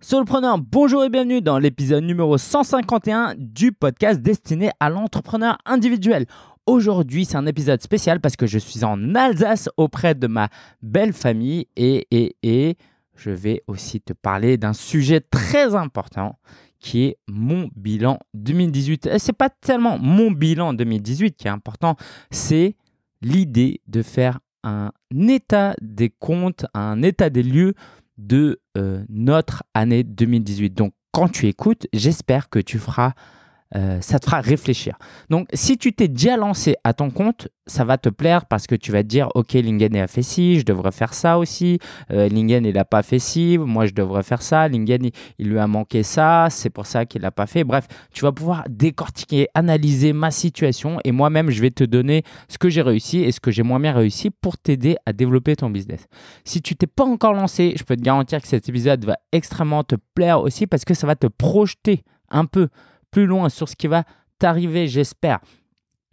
Solopreneur, bonjour et bienvenue dans l'épisode numéro 151 du podcast destiné à l'entrepreneur individuel. Aujourd'hui, c'est un épisode spécial parce que je suis en Alsace auprès de ma belle famille et, et, je vais aussi te parler d'un sujet très important qui est mon bilan 2018. Ce c'est pas tellement mon bilan 2018 qui est important, c'est l'idée de faire un état des comptes, un état des lieux de euh, notre année 2018. Donc, quand tu écoutes, j'espère que tu feras euh, ça te fera réfléchir. Donc, si tu t'es déjà lancé à ton compte, ça va te plaire parce que tu vas te dire, OK, Lingen a fait ci, je devrais faire ça aussi. Euh, Lingen, il n'a pas fait ci, moi, je devrais faire ça. Lingen, il, lui a manqué ça, c'est pour ça qu'il l'a pas fait. Bref, tu vas pouvoir décortiquer, analyser ma situation et moi-même, je vais te donner ce que j'ai réussi et ce que j'ai moins bien réussi pour t'aider à développer ton business. Si tu t'es pas encore lancé, je peux te garantir que cet épisode va extrêmement te plaire aussi parce que ça va te projeter un peu plus loin sur ce qui va t'arriver, j'espère.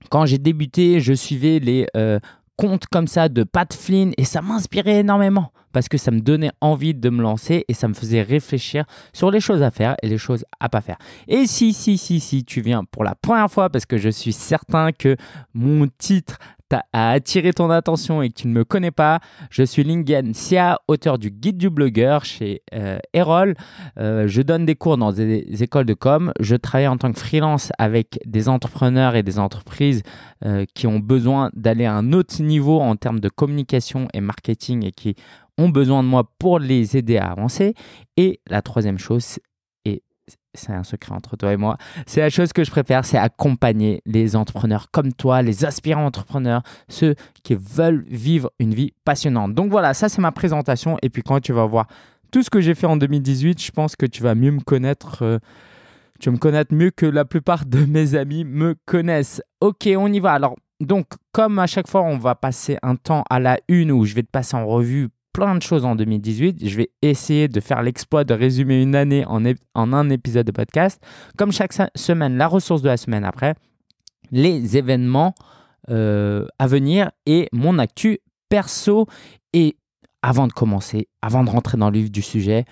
Quand j'ai débuté, je suivais les euh, comptes comme ça de Pat Flynn et ça m'inspirait énormément parce que ça me donnait envie de me lancer et ça me faisait réfléchir sur les choses à faire et les choses à pas faire. Et si, si, si, si tu viens pour la première fois, parce que je suis certain que mon titre a attiré ton attention et que tu ne me connais pas, je suis Lingen Sia, auteur du guide du blogueur chez euh, Erol. Euh, je donne des cours dans des écoles de com. Je travaille en tant que freelance avec des entrepreneurs et des entreprises euh, qui ont besoin d'aller à un autre niveau en termes de communication et marketing et qui ont besoin de moi pour les aider à avancer. Et la troisième chose, c'est un secret entre toi et moi. C'est la chose que je préfère, c'est accompagner les entrepreneurs comme toi, les aspirants entrepreneurs, ceux qui veulent vivre une vie passionnante. Donc voilà, ça c'est ma présentation. Et puis quand tu vas voir tout ce que j'ai fait en 2018, je pense que tu vas mieux me connaître. Euh, tu vas me connaître mieux que la plupart de mes amis me connaissent. Ok, on y va. Alors, donc, comme à chaque fois, on va passer un temps à la une où je vais te passer en revue plein de choses en 2018. Je vais essayer de faire l'exploit de résumer une année en, en un épisode de podcast. Comme chaque semaine, la ressource de la semaine après, les événements euh, à venir et mon actu perso. Et avant de commencer, avant de rentrer dans le vif du sujet,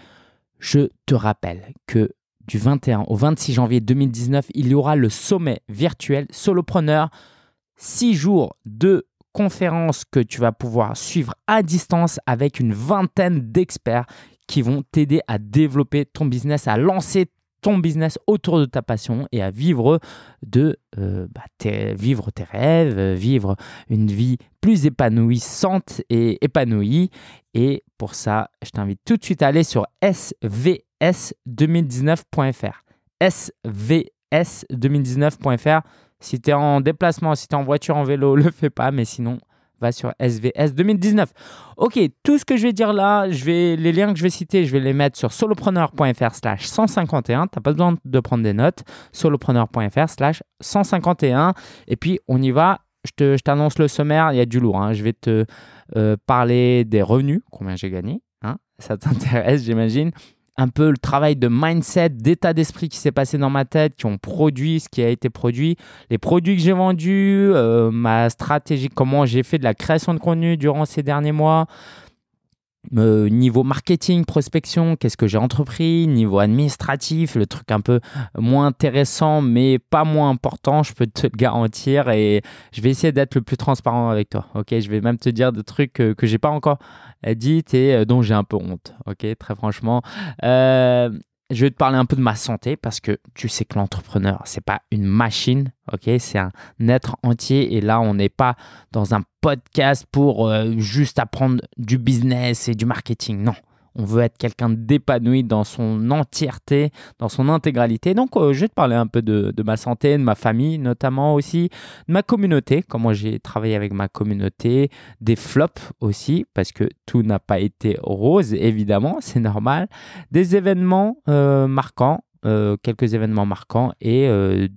je te rappelle que du 21 au 26 janvier 2019, il y aura le sommet virtuel Solopreneur, six jours de conférences que tu vas pouvoir suivre à distance avec une vingtaine d'experts qui vont t'aider à développer ton business, à lancer ton business autour de ta passion et à vivre de euh, bah, tes, vivre tes rêves, euh, vivre une vie plus épanouissante et épanouie. Et pour ça, je t'invite tout de suite à aller sur svs2019.fr. svs2019.fr si tu es en déplacement, si tu es en voiture, en vélo, le fais pas, mais sinon, va sur SVS 2019. Ok, tout ce que je vais dire là, je vais, les liens que je vais citer, je vais les mettre sur solopreneur.fr slash 151. n'as pas besoin de prendre des notes. solopreneur.fr slash 151. Et puis, on y va. Je t'annonce le sommaire, il y a du lourd. Hein. Je vais te euh, parler des revenus, combien j'ai gagné. Hein. Ça t'intéresse, j'imagine un peu le travail de mindset, d'état d'esprit qui s'est passé dans ma tête, qui ont produit ce qui a été produit, les produits que j'ai vendus, euh, ma stratégie, comment j'ai fait de la création de contenu durant ces derniers mois, euh, niveau marketing, prospection, qu'est-ce que j'ai entrepris, niveau administratif, le truc un peu moins intéressant mais pas moins important, je peux te le garantir et je vais essayer d'être le plus transparent avec toi. OK, je vais même te dire des trucs euh, que, j'ai pas encore dit et euh, dont j'ai un peu honte. OK, très franchement, je vais te parler un peu de ma santé parce que tu sais que l'entrepreneur, c'est pas une machine, ok C'est un être entier et là, on n'est pas dans un podcast pour euh, juste apprendre du business et du marketing. Non, on veut être quelqu'un d'épanoui dans son entièreté, dans son intégralité. Donc, euh, je vais te parler un peu de, ma santé, de ma famille, notamment aussi de ma communauté, comment j'ai travaillé avec ma communauté, des flops aussi, parce que tout n'a pas été rose, évidemment, c'est normal, des événements euh, marquants, euh, quelques événements marquants et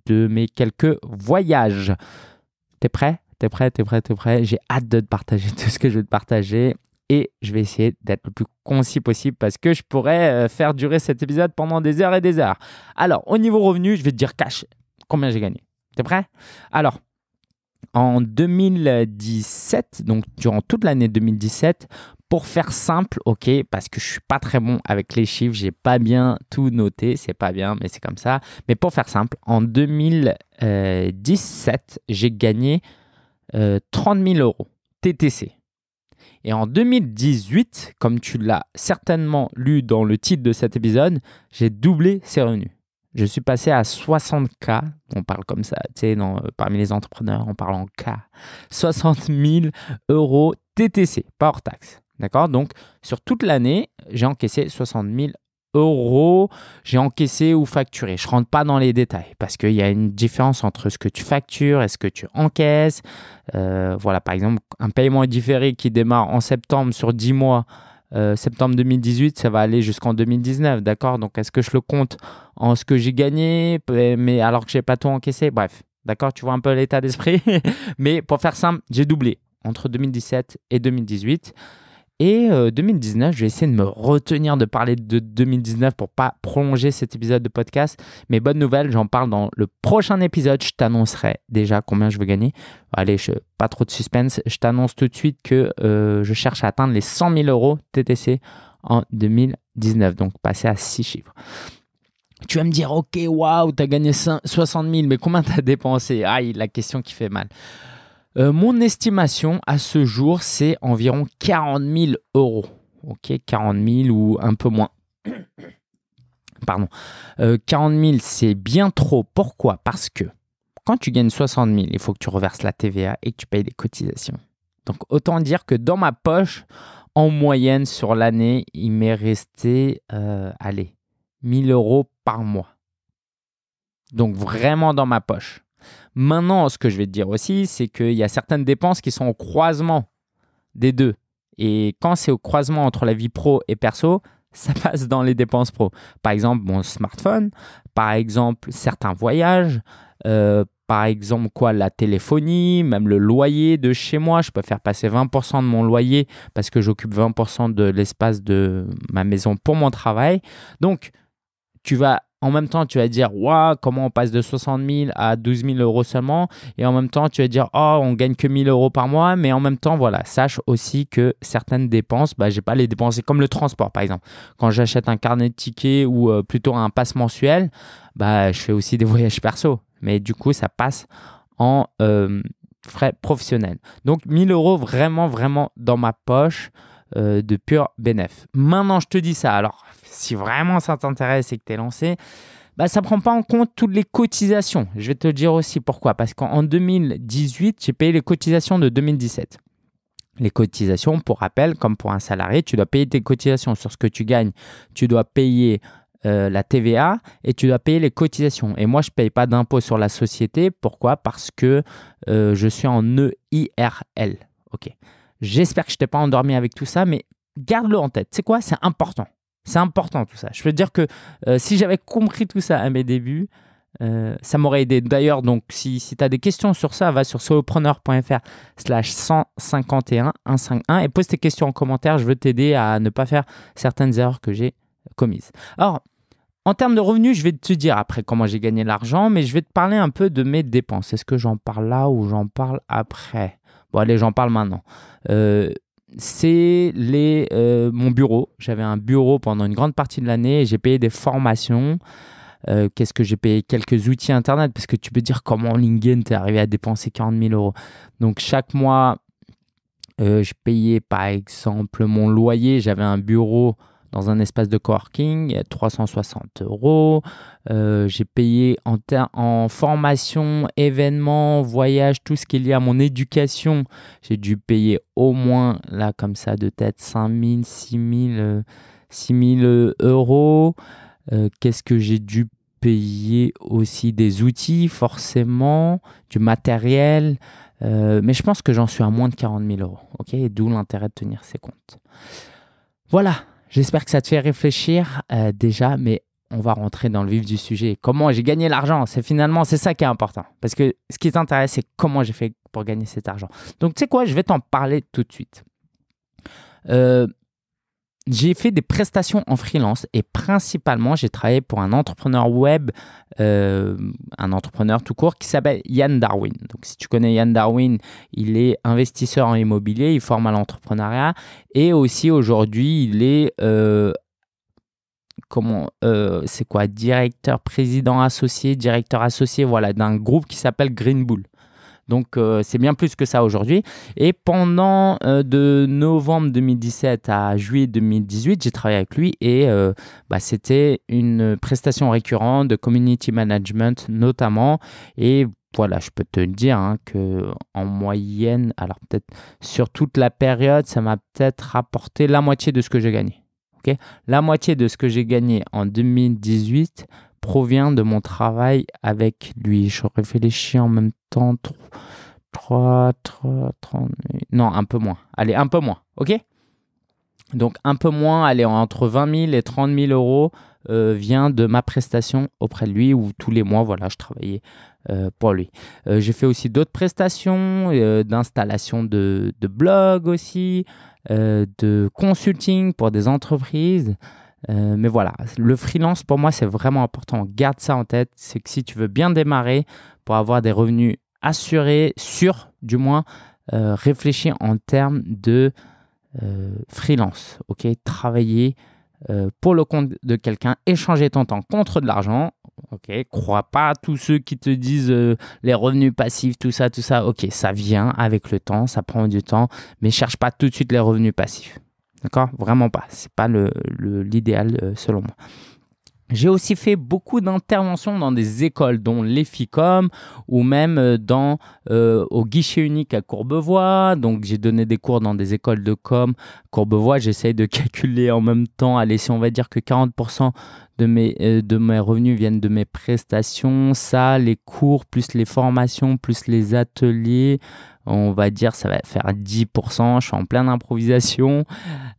de mes quelques voyages. T'es prêt T'es prêt, t'es prêt, t'es prêt. J'ai hâte de te partager tout ce que je vais te partager et je vais essayer d'être le plus concis possible parce que je pourrais euh, faire durer cet épisode pendant des heures et des heures. Alors, au niveau revenu, je vais te dire cash combien j'ai gagné. T'es prêt Alors, en 2017, donc durant toute l'année 2017, pour faire simple, ok, parce que je suis pas très bon avec les chiffres, j'ai pas bien tout noté, c'est pas bien, mais c'est comme ça. Mais pour faire simple, en 2017, j'ai gagné 30 euh, 000 euros TTC. Et en 2018, comme tu l'as certainement lu dans le titre de cet épisode, j'ai doublé ses revenus. Je suis passé à 60K, on parle comme ça, tu sais, euh, parmi les entrepreneurs, on parle en K, 60 000 euros TTC, pas hors taxe. D'accord Donc, sur toute l'année, j'ai encaissé 60 000 euros j'ai encaissé ou facturé. Je rentre pas dans les détails parce qu'il y a une différence entre ce que tu factures et ce que tu encaisses. Euh, voilà, par exemple, un paiement différé qui démarre en septembre sur 10 mois, euh, septembre 2018, ça va aller jusqu'en 2019, d'accord Donc, est-ce que je le compte en ce que j'ai gagné, mais alors que j'ai pas tout encaissé Bref, d'accord Tu vois un peu l'état d'esprit. mais pour faire simple, j'ai doublé entre 2017 et 2018. Et 2019, je vais essayer de me retenir de parler de 2019 pour pas prolonger cet épisode de podcast. Mais bonne nouvelle, j'en parle dans le prochain épisode. Je t'annoncerai déjà combien je veux gagner. Allez, pas trop de suspense. Je t'annonce tout de suite que euh, je cherche à atteindre les 100 000 euros TTC en 2019. Donc passer à 6 chiffres. Tu vas me dire, ok, waouh, t'as gagné 60 000, mais combien t'as dépensé Aïe, la question qui fait mal. Euh, mon estimation à ce jour, c'est environ 40 000 euros. Ok, 40 000 ou un peu moins. Pardon. 40 euh, 000, c'est bien trop. Pourquoi Parce que quand tu gagnes 60 000, il faut que tu reverses la TVA et que tu payes des cotisations. Donc autant dire que dans ma poche, en moyenne sur l'année, il m'est resté, euh, allez, 1000 euros par mois. Donc vraiment dans ma poche. Maintenant, ce que je vais te dire aussi, c'est qu'il y a certaines dépenses qui sont au croisement des deux. Et quand c'est au croisement entre la vie pro et perso, ça passe dans les dépenses pro. Par exemple, mon smartphone, par exemple, certains voyages, euh, par exemple, quoi, la téléphonie, même le loyer de chez moi. Je peux faire passer 20% de mon loyer parce que j'occupe 20% de l'espace de ma maison pour mon travail. Donc, tu vas en même temps, tu vas dire, waouh, comment on passe de 60 000 à 12 000 euros seulement. Et en même temps, tu vas dire, oh, on gagne que 1000 euros par mois. Mais en même temps, voilà, sache aussi que certaines dépenses, bah, n'ai pas les dépenses. comme le transport, par exemple. Quand j'achète un carnet de tickets ou euh, plutôt un pass mensuel, bah, je fais aussi des voyages perso. Mais du coup, ça passe en euh, frais professionnels. Donc, 1000 euros vraiment, vraiment dans ma poche. Euh, de pur bénéf. Maintenant, je te dis ça. Alors, si vraiment ça t'intéresse et que tu es lancé, bah, ça ne prend pas en compte toutes les cotisations. Je vais te dire aussi pourquoi. Parce qu'en 2018, j'ai payé les cotisations de 2017. Les cotisations, pour rappel, comme pour un salarié, tu dois payer tes cotisations sur ce que tu gagnes. Tu dois payer euh, la TVA et tu dois payer les cotisations. Et moi, je ne paye pas d'impôt sur la société. Pourquoi Parce que euh, je suis en EIRL. OK. J'espère que je t'ai pas endormi avec tout ça, mais garde-le en tête. C'est quoi C'est important. C'est important tout ça. Je peux dire que euh, si j'avais compris tout ça à mes débuts, euh, ça m'aurait aidé. D'ailleurs, donc, si, si tu as des questions sur ça, va sur solopreneur.fr slash 151 151 et pose tes questions en commentaire. Je veux t'aider à ne pas faire certaines erreurs que j'ai commises. Alors, en termes de revenus, je vais te dire après comment j'ai gagné l'argent, mais je vais te parler un peu de mes dépenses. Est-ce que j'en parle là ou j'en parle après Bon, allez, j'en parle maintenant. Euh, c'est les, euh, mon bureau. J'avais un bureau pendant une grande partie de l'année j'ai payé des formations. Euh, qu'est-ce que j'ai payé Quelques outils internet, parce que tu peux dire comment LinkedIn t'es arrivé à dépenser 40 000 euros. Donc chaque mois, je payais par exemple mon loyer. J'avais un bureau dans un espace de coworking, 360 euros. Euh, j'ai payé en, en formation, événements, voyage, tout ce qui est lié à mon éducation. J'ai dû payer au moins, là, comme ça, de tête, 5000, 6000, 6000 euros. Euh, qu'est-ce que j'ai dû payer aussi des outils, forcément, du matériel. Euh, mais je pense que j'en suis à moins de 40 000 euros. ok D'où l'intérêt de tenir ces comptes. Voilà, J'espère que ça te fait réfléchir euh, déjà, mais on va rentrer dans le vif du sujet. Comment j'ai gagné l'argent C'est finalement c'est ça qui est important, parce que ce qui t'intéresse, c'est comment j'ai fait pour gagner cet argent. Donc tu sais quoi, je vais t'en parler tout de suite. Euh, j'ai fait des prestations en freelance et principalement j'ai travaillé pour un entrepreneur web, euh, un entrepreneur tout court qui s'appelle Yann Darwin. Donc si tu connais Yann Darwin, il est investisseur en immobilier, il forme à l'entrepreneuriat et aussi aujourd'hui il est euh, comment euh, c'est quoi directeur président associé directeur associé voilà d'un groupe qui s'appelle Green Bull. Donc euh, c'est bien plus que ça aujourd'hui. Et pendant euh, de novembre 2017 à juillet 2018, j'ai travaillé avec lui et euh, bah, c'était une prestation récurrente de community management notamment. Et voilà, je peux te dire hein, que en moyenne, alors peut-être sur toute la période, ça m'a peut-être rapporté la moitié de ce que j'ai gagné. la moitié de ce que j'ai gagné en 2018 provient de mon travail avec lui. Je réfléchis en même temps. 3, 3, 30, non, un peu moins. Allez, un peu moins, ok Donc, un peu moins, allez, entre 20 000 et 30 000 euros euh, vient de ma prestation auprès de lui, où tous les mois, voilà, je travaillais euh, pour lui. Euh, j'ai fait aussi d'autres prestations, d'installation de, de blog aussi, de consulting pour des entreprises. Euh, mais voilà, le freelance pour moi c'est vraiment important. Garde ça en tête, c'est que si tu veux bien démarrer pour avoir des revenus assurés, sûrs du moins, euh, réfléchis en termes de euh, freelance. Ok, travailler pour le compte de quelqu'un, échanger ton temps contre de l'argent. Ok, crois pas à tous ceux qui te disent les revenus passifs, tout ça, tout ça. Ok, ça vient avec le temps, ça prend du temps, mais cherche pas tout de suite les revenus passifs. D'accord Vraiment pas. C'est pas l'idéal le, l'idéal euh, selon moi. J'ai aussi fait beaucoup d'interventions dans des écoles, dont l'EFICOM ou même euh, dans, euh, au guichet unique à Courbevoie. Donc, j'ai donné des cours dans des écoles de com. Courbevoie, j'essaye de calculer en même temps. Allez, si on va dire que 40% de mes, euh, de mes revenus viennent de mes prestations, ça, les cours, plus les formations, plus les ateliers, on va dire ça va faire 10%, je suis en plein improvisation.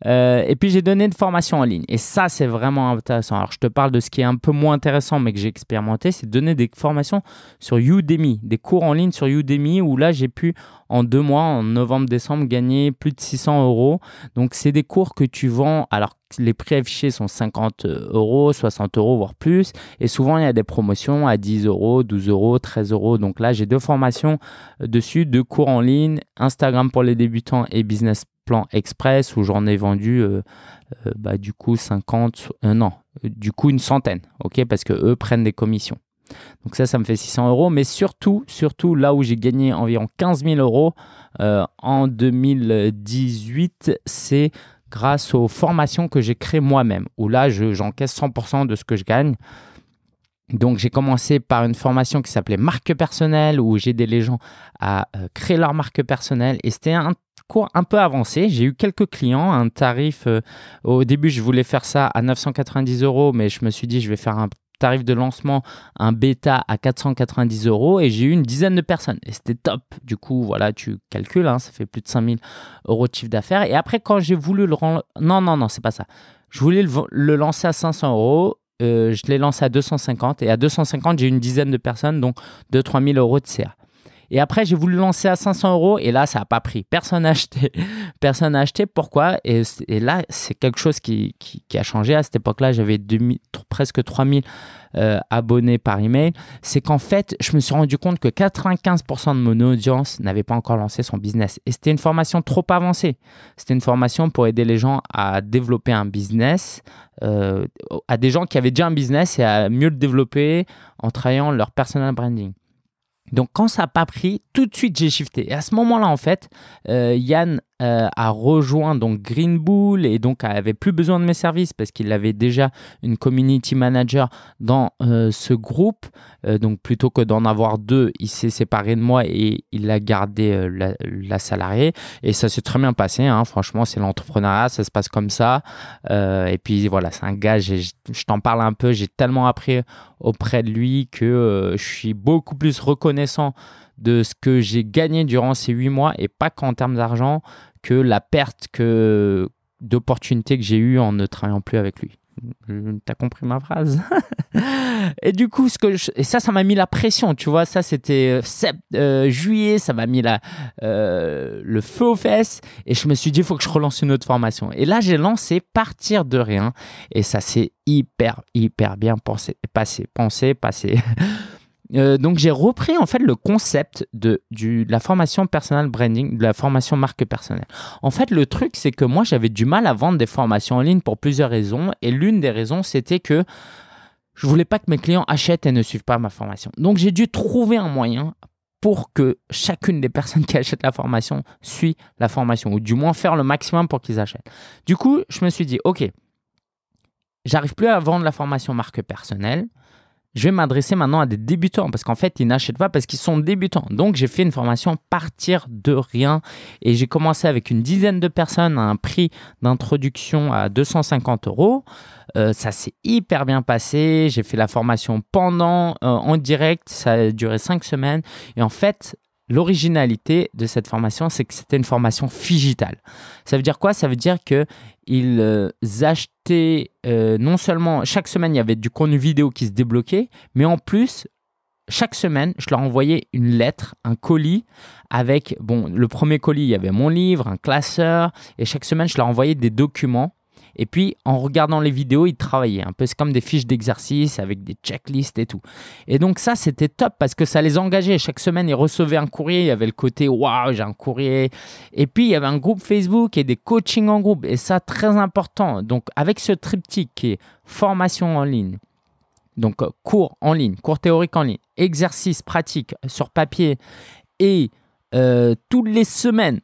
Euh, et puis j'ai donné une formation en ligne. Et ça, c'est vraiment intéressant. Alors je te parle de ce qui est un peu moins intéressant, mais que j'ai expérimenté, c'est donner des formations sur Udemy, des cours en ligne sur Udemy, où là j'ai pu en deux mois, en novembre-décembre, gagner plus de 600 euros. Donc c'est des cours que tu vends. Alors les prix affichés sont 50 euh, euros, 60 euros, voire plus. Et souvent, il y a des promotions à 10 euros, 12 euros, 13 euros. Donc là, j'ai deux formations euh, dessus, deux cours en ligne, Instagram pour les débutants et business plan express où j'en ai vendu euh, bah, du coup 50, non, du coup une centaine, ok, parce que eux prennent des commissions. Donc ça, ça me fait 600 euros. Mais surtout, surtout là où j'ai gagné environ 15 000 euros en 2018, c'est grâce aux formations que j'ai créées moi-même, où là, j'encaisse 100% de ce que je gagne. Donc j'ai commencé par une formation qui s'appelait marque personnelle où j'aidais les gens à euh, créer leur marque personnelle et c'était un cours un peu avancé. J'ai eu quelques clients, un tarif euh, au début je voulais faire ça à 990 euros mais je me suis dit je vais faire un tarif de lancement un bêta à 490 euros et j'ai eu une dizaine de personnes et c'était top. Du coup, voilà, tu calcules, hein, ça fait plus de 5000 euros de chiffre d'affaires. Et après, quand j'ai voulu le non, non, non, c'est pas ça. Je voulais le, lancer à 500 euros. Euh, je l'ai lancé à 250 et à 250, j'ai une dizaine de personnes, donc 2 3000 euros de CA. Et après, j'ai voulu lancer à 500 euros et là, ça n'a pas pris. Personne n'a acheté. Personne n'a acheté. Pourquoi et, là, c'est quelque chose qui, a changé. À cette époque-là, j'avais presque 3000 euh, abonnés par email. C'est qu'en fait, je me suis rendu compte que 95% de mon audience n'avait pas encore lancé son business. Et c'était une formation trop avancée. C'était une formation pour aider les gens à développer un business, euh, à des gens qui avaient déjà un business et à mieux le développer en travaillant leur personal branding. Donc quand ça n'a pas pris, tout de suite j'ai shifté. Et à ce moment-là, en fait, euh, Yann euh, a rejoint donc Green Bull et donc avait plus besoin de mes services parce qu'il avait déjà une community manager dans euh, ce groupe. Euh, donc plutôt que d'en avoir deux, il s'est séparé de moi et il a gardé la, salariée. Et ça s'est très bien passé. Hein. Franchement, c'est l'entrepreneuriat, ça se passe comme ça. et puis voilà, c'est un gars, je t'en parle un peu, j'ai tellement appris auprès de lui que je suis beaucoup plus reconnaissant de ce que j'ai gagné durant ces huit mois et pas qu'en termes d'argent, que la perte que, d'opportunité que j'ai eue en ne travaillant plus avec lui. T'as compris ma phrase Et du coup, ce que ça, ça m'a mis la pression, tu vois. Ça, c'était euh, euh juillet, ça m'a mis la, euh, le feu aux fesses. Et je me suis dit, il faut que je relance une autre formation. Et là, j'ai lancé Partir de rien. Et ça s'est hyper, hyper bien pensé, passé, pensé, passé. Euh, donc j'ai repris en fait le concept de, la formation personal branding, de la formation marque personnelle. En fait, le truc c'est que moi j'avais du mal à vendre des formations en ligne pour plusieurs raisons et l'une des raisons c'était que je voulais pas que mes clients achètent et ne suivent pas ma formation. Donc j'ai dû trouver un moyen pour que chacune des personnes qui achètent la formation suit la formation ou du moins faire le maximum pour qu'ils achètent. Du coup, je me suis dit OK, j'arrive plus à vendre la formation marque personnelle je vais m'adresser maintenant à des débutants parce qu'en fait, ils n'achètent pas parce qu'ils sont débutants. Donc, j'ai fait une formation partir de rien et j'ai commencé avec une dizaine de personnes à un prix d'introduction à 250 euros. Euh, ça s'est hyper bien passé. J'ai fait la formation pendant, euh, en direct. Ça a duré cinq semaines. Et en fait, L'originalité de cette formation, c'est que c'était une formation figitale. Ça veut dire quoi Ça veut dire que ils euh, achetaient euh, non seulement chaque semaine il y avait du contenu vidéo qui se débloquait, mais en plus chaque semaine, je leur envoyais une lettre, un colis avec bon, le premier colis, il y avait mon livre, un classeur et chaque semaine, je leur envoyais des documents et puis, en regardant les vidéos, ils travaillaient un peu. C'est comme des fiches d'exercice avec des checklists et tout. Et donc, ça, c'était top parce que ça les engageait. Chaque semaine, ils recevaient un courrier. Il y avait le côté waouh, j'ai un courrier. Et puis, il y avait un groupe Facebook et des coachings en groupe. Et ça, très important. Donc, avec ce triptyque qui est formation en ligne, donc euh, cours en ligne, cours théorique en ligne, exercice pratique sur papier et euh, toutes les semaines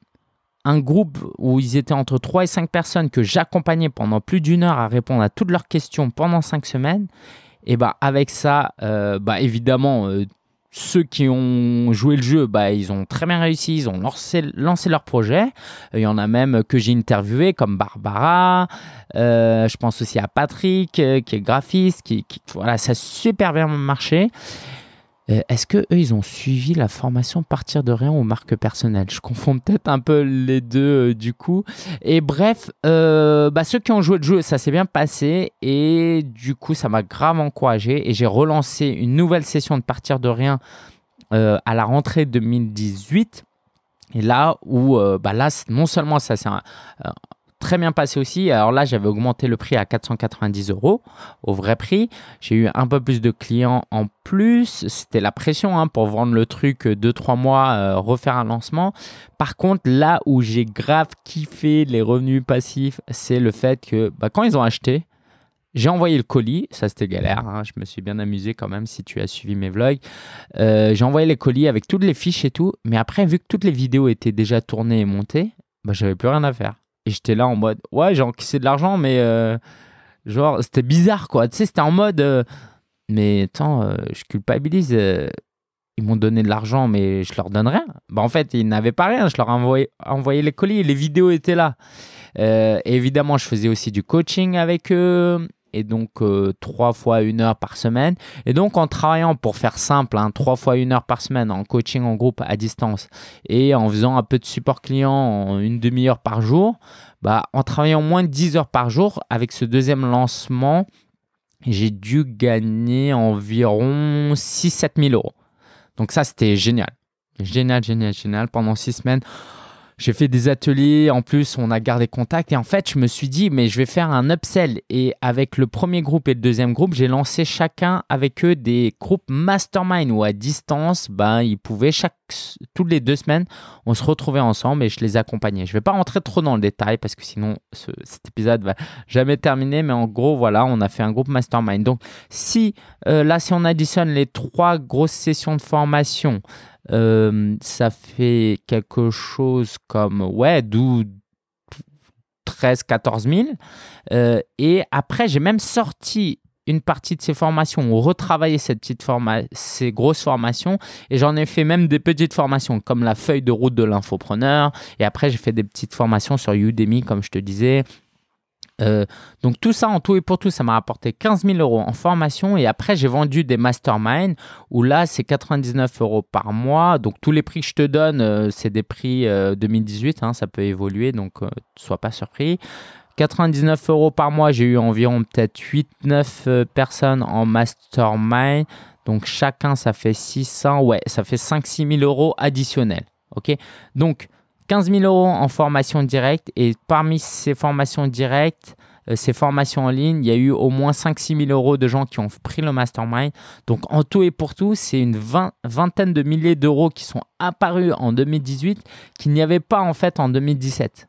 un groupe où ils étaient entre 3 et 5 personnes que j'accompagnais pendant plus d'une heure à répondre à toutes leurs questions pendant 5 semaines, et ben avec ça, euh, bah évidemment, euh, ceux qui ont joué le jeu, bah, ils ont très bien réussi, ils ont lancé, leur projet. Euh, il y en a même que j'ai interviewé, comme Barbara. je pense aussi à Patrick, qui est graphiste, qui, qui voilà, ça a super bien marché. Euh, est-ce que eux, ils ont suivi la formation partir de rien ou marque personnelle Je confonds peut-être un peu les deux euh, du coup. Et bref, euh, bah, ceux qui ont joué jeu, ça s'est bien passé et du coup, ça m'a grave encouragé et j'ai relancé une nouvelle session de partir de rien à la rentrée 2018. Et là où, bah, là, non seulement ça s'est très bien passé aussi. Alors là, j'avais augmenté le prix à 490 euros au vrai prix. J'ai eu un peu plus de clients en plus. C'était la pression hein, pour vendre le truc 2-3 euh, mois, euh, refaire un lancement. Par contre, là où j'ai grave kiffé les revenus passifs, c'est le fait que bah, quand ils ont acheté, j'ai envoyé le colis, ça c'était galère, hein. je me suis bien amusé quand même si tu as suivi mes vlogs. Euh, j'ai envoyé les colis avec toutes les fiches et tout, mais après, vu que toutes les vidéos étaient déjà tournées et montées, bah, j'avais plus rien à faire. Et j'étais là en mode, ouais, j'ai encaissé de l'argent, mais euh, genre, c'était bizarre, quoi. Tu sais, c'était en mode, euh, mais attends, euh, je culpabilise. ils m'ont donné de l'argent, mais je leur donne rien. Bah, en fait, ils n'avaient pas rien. Je leur ai les colis. Les vidéos étaient là. évidemment, je faisais aussi du coaching avec eux et donc euh, trois fois une heure par semaine. Et donc en travaillant, pour faire simple, hein, trois fois une heure par semaine en coaching en groupe à distance et en faisant un peu de support client en une demi-heure par jour, bah, en travaillant moins de 10 heures par jour avec ce deuxième lancement, j'ai dû gagner environ 6-7 000 euros. Donc ça, c'était génial. Génial, génial, génial. Pendant six semaines, j'ai fait des ateliers, en plus on a gardé contact et en fait je me suis dit mais je vais faire un upsell et avec le premier groupe et le deuxième groupe j'ai lancé chacun avec eux des groupes mastermind où à distance ben ils pouvaient chaque toutes les deux semaines on se retrouvait ensemble et je les accompagnais. Je ne vais pas rentrer trop dans le détail parce que sinon cet épisode va jamais terminer mais en gros voilà on a fait un groupe mastermind. Donc si euh, là si on additionne les trois grosses sessions de formation euh, ça fait quelque chose comme ouais, d'où 13, 14 000. et après, j'ai même sorti une partie de ces formations ou retravailler cette petite ces grosses formations et j'en ai fait même des petites formations comme la feuille de route de l'infopreneur et après j'ai fait des petites formations sur Udemy comme je te disais euh, donc tout ça en tout et pour tout, ça m'a rapporté 15 000 euros en formation et après j'ai vendu des masterminds où là c'est 99 euros par mois. Donc tous les prix que je te donne, euh, c'est des prix 2018, euh, hein, ça peut évoluer donc sois pas surpris. 99 euros par mois, j'ai eu environ peut-être 8-9 personnes en mastermind. Donc chacun ça fait 600, ouais, ça fait 5-6 000 euros additionnels. Ok, donc 15 000 euros en formation directe et parmi ces formations directes, euh, ces formations en ligne, il y a eu au moins 5-6 000 euros de gens qui ont pris le mastermind. Donc en tout et pour tout, c'est une vingtaine de milliers d'euros qui sont apparus en 2018 qu'il n'y avait pas en fait en 2017,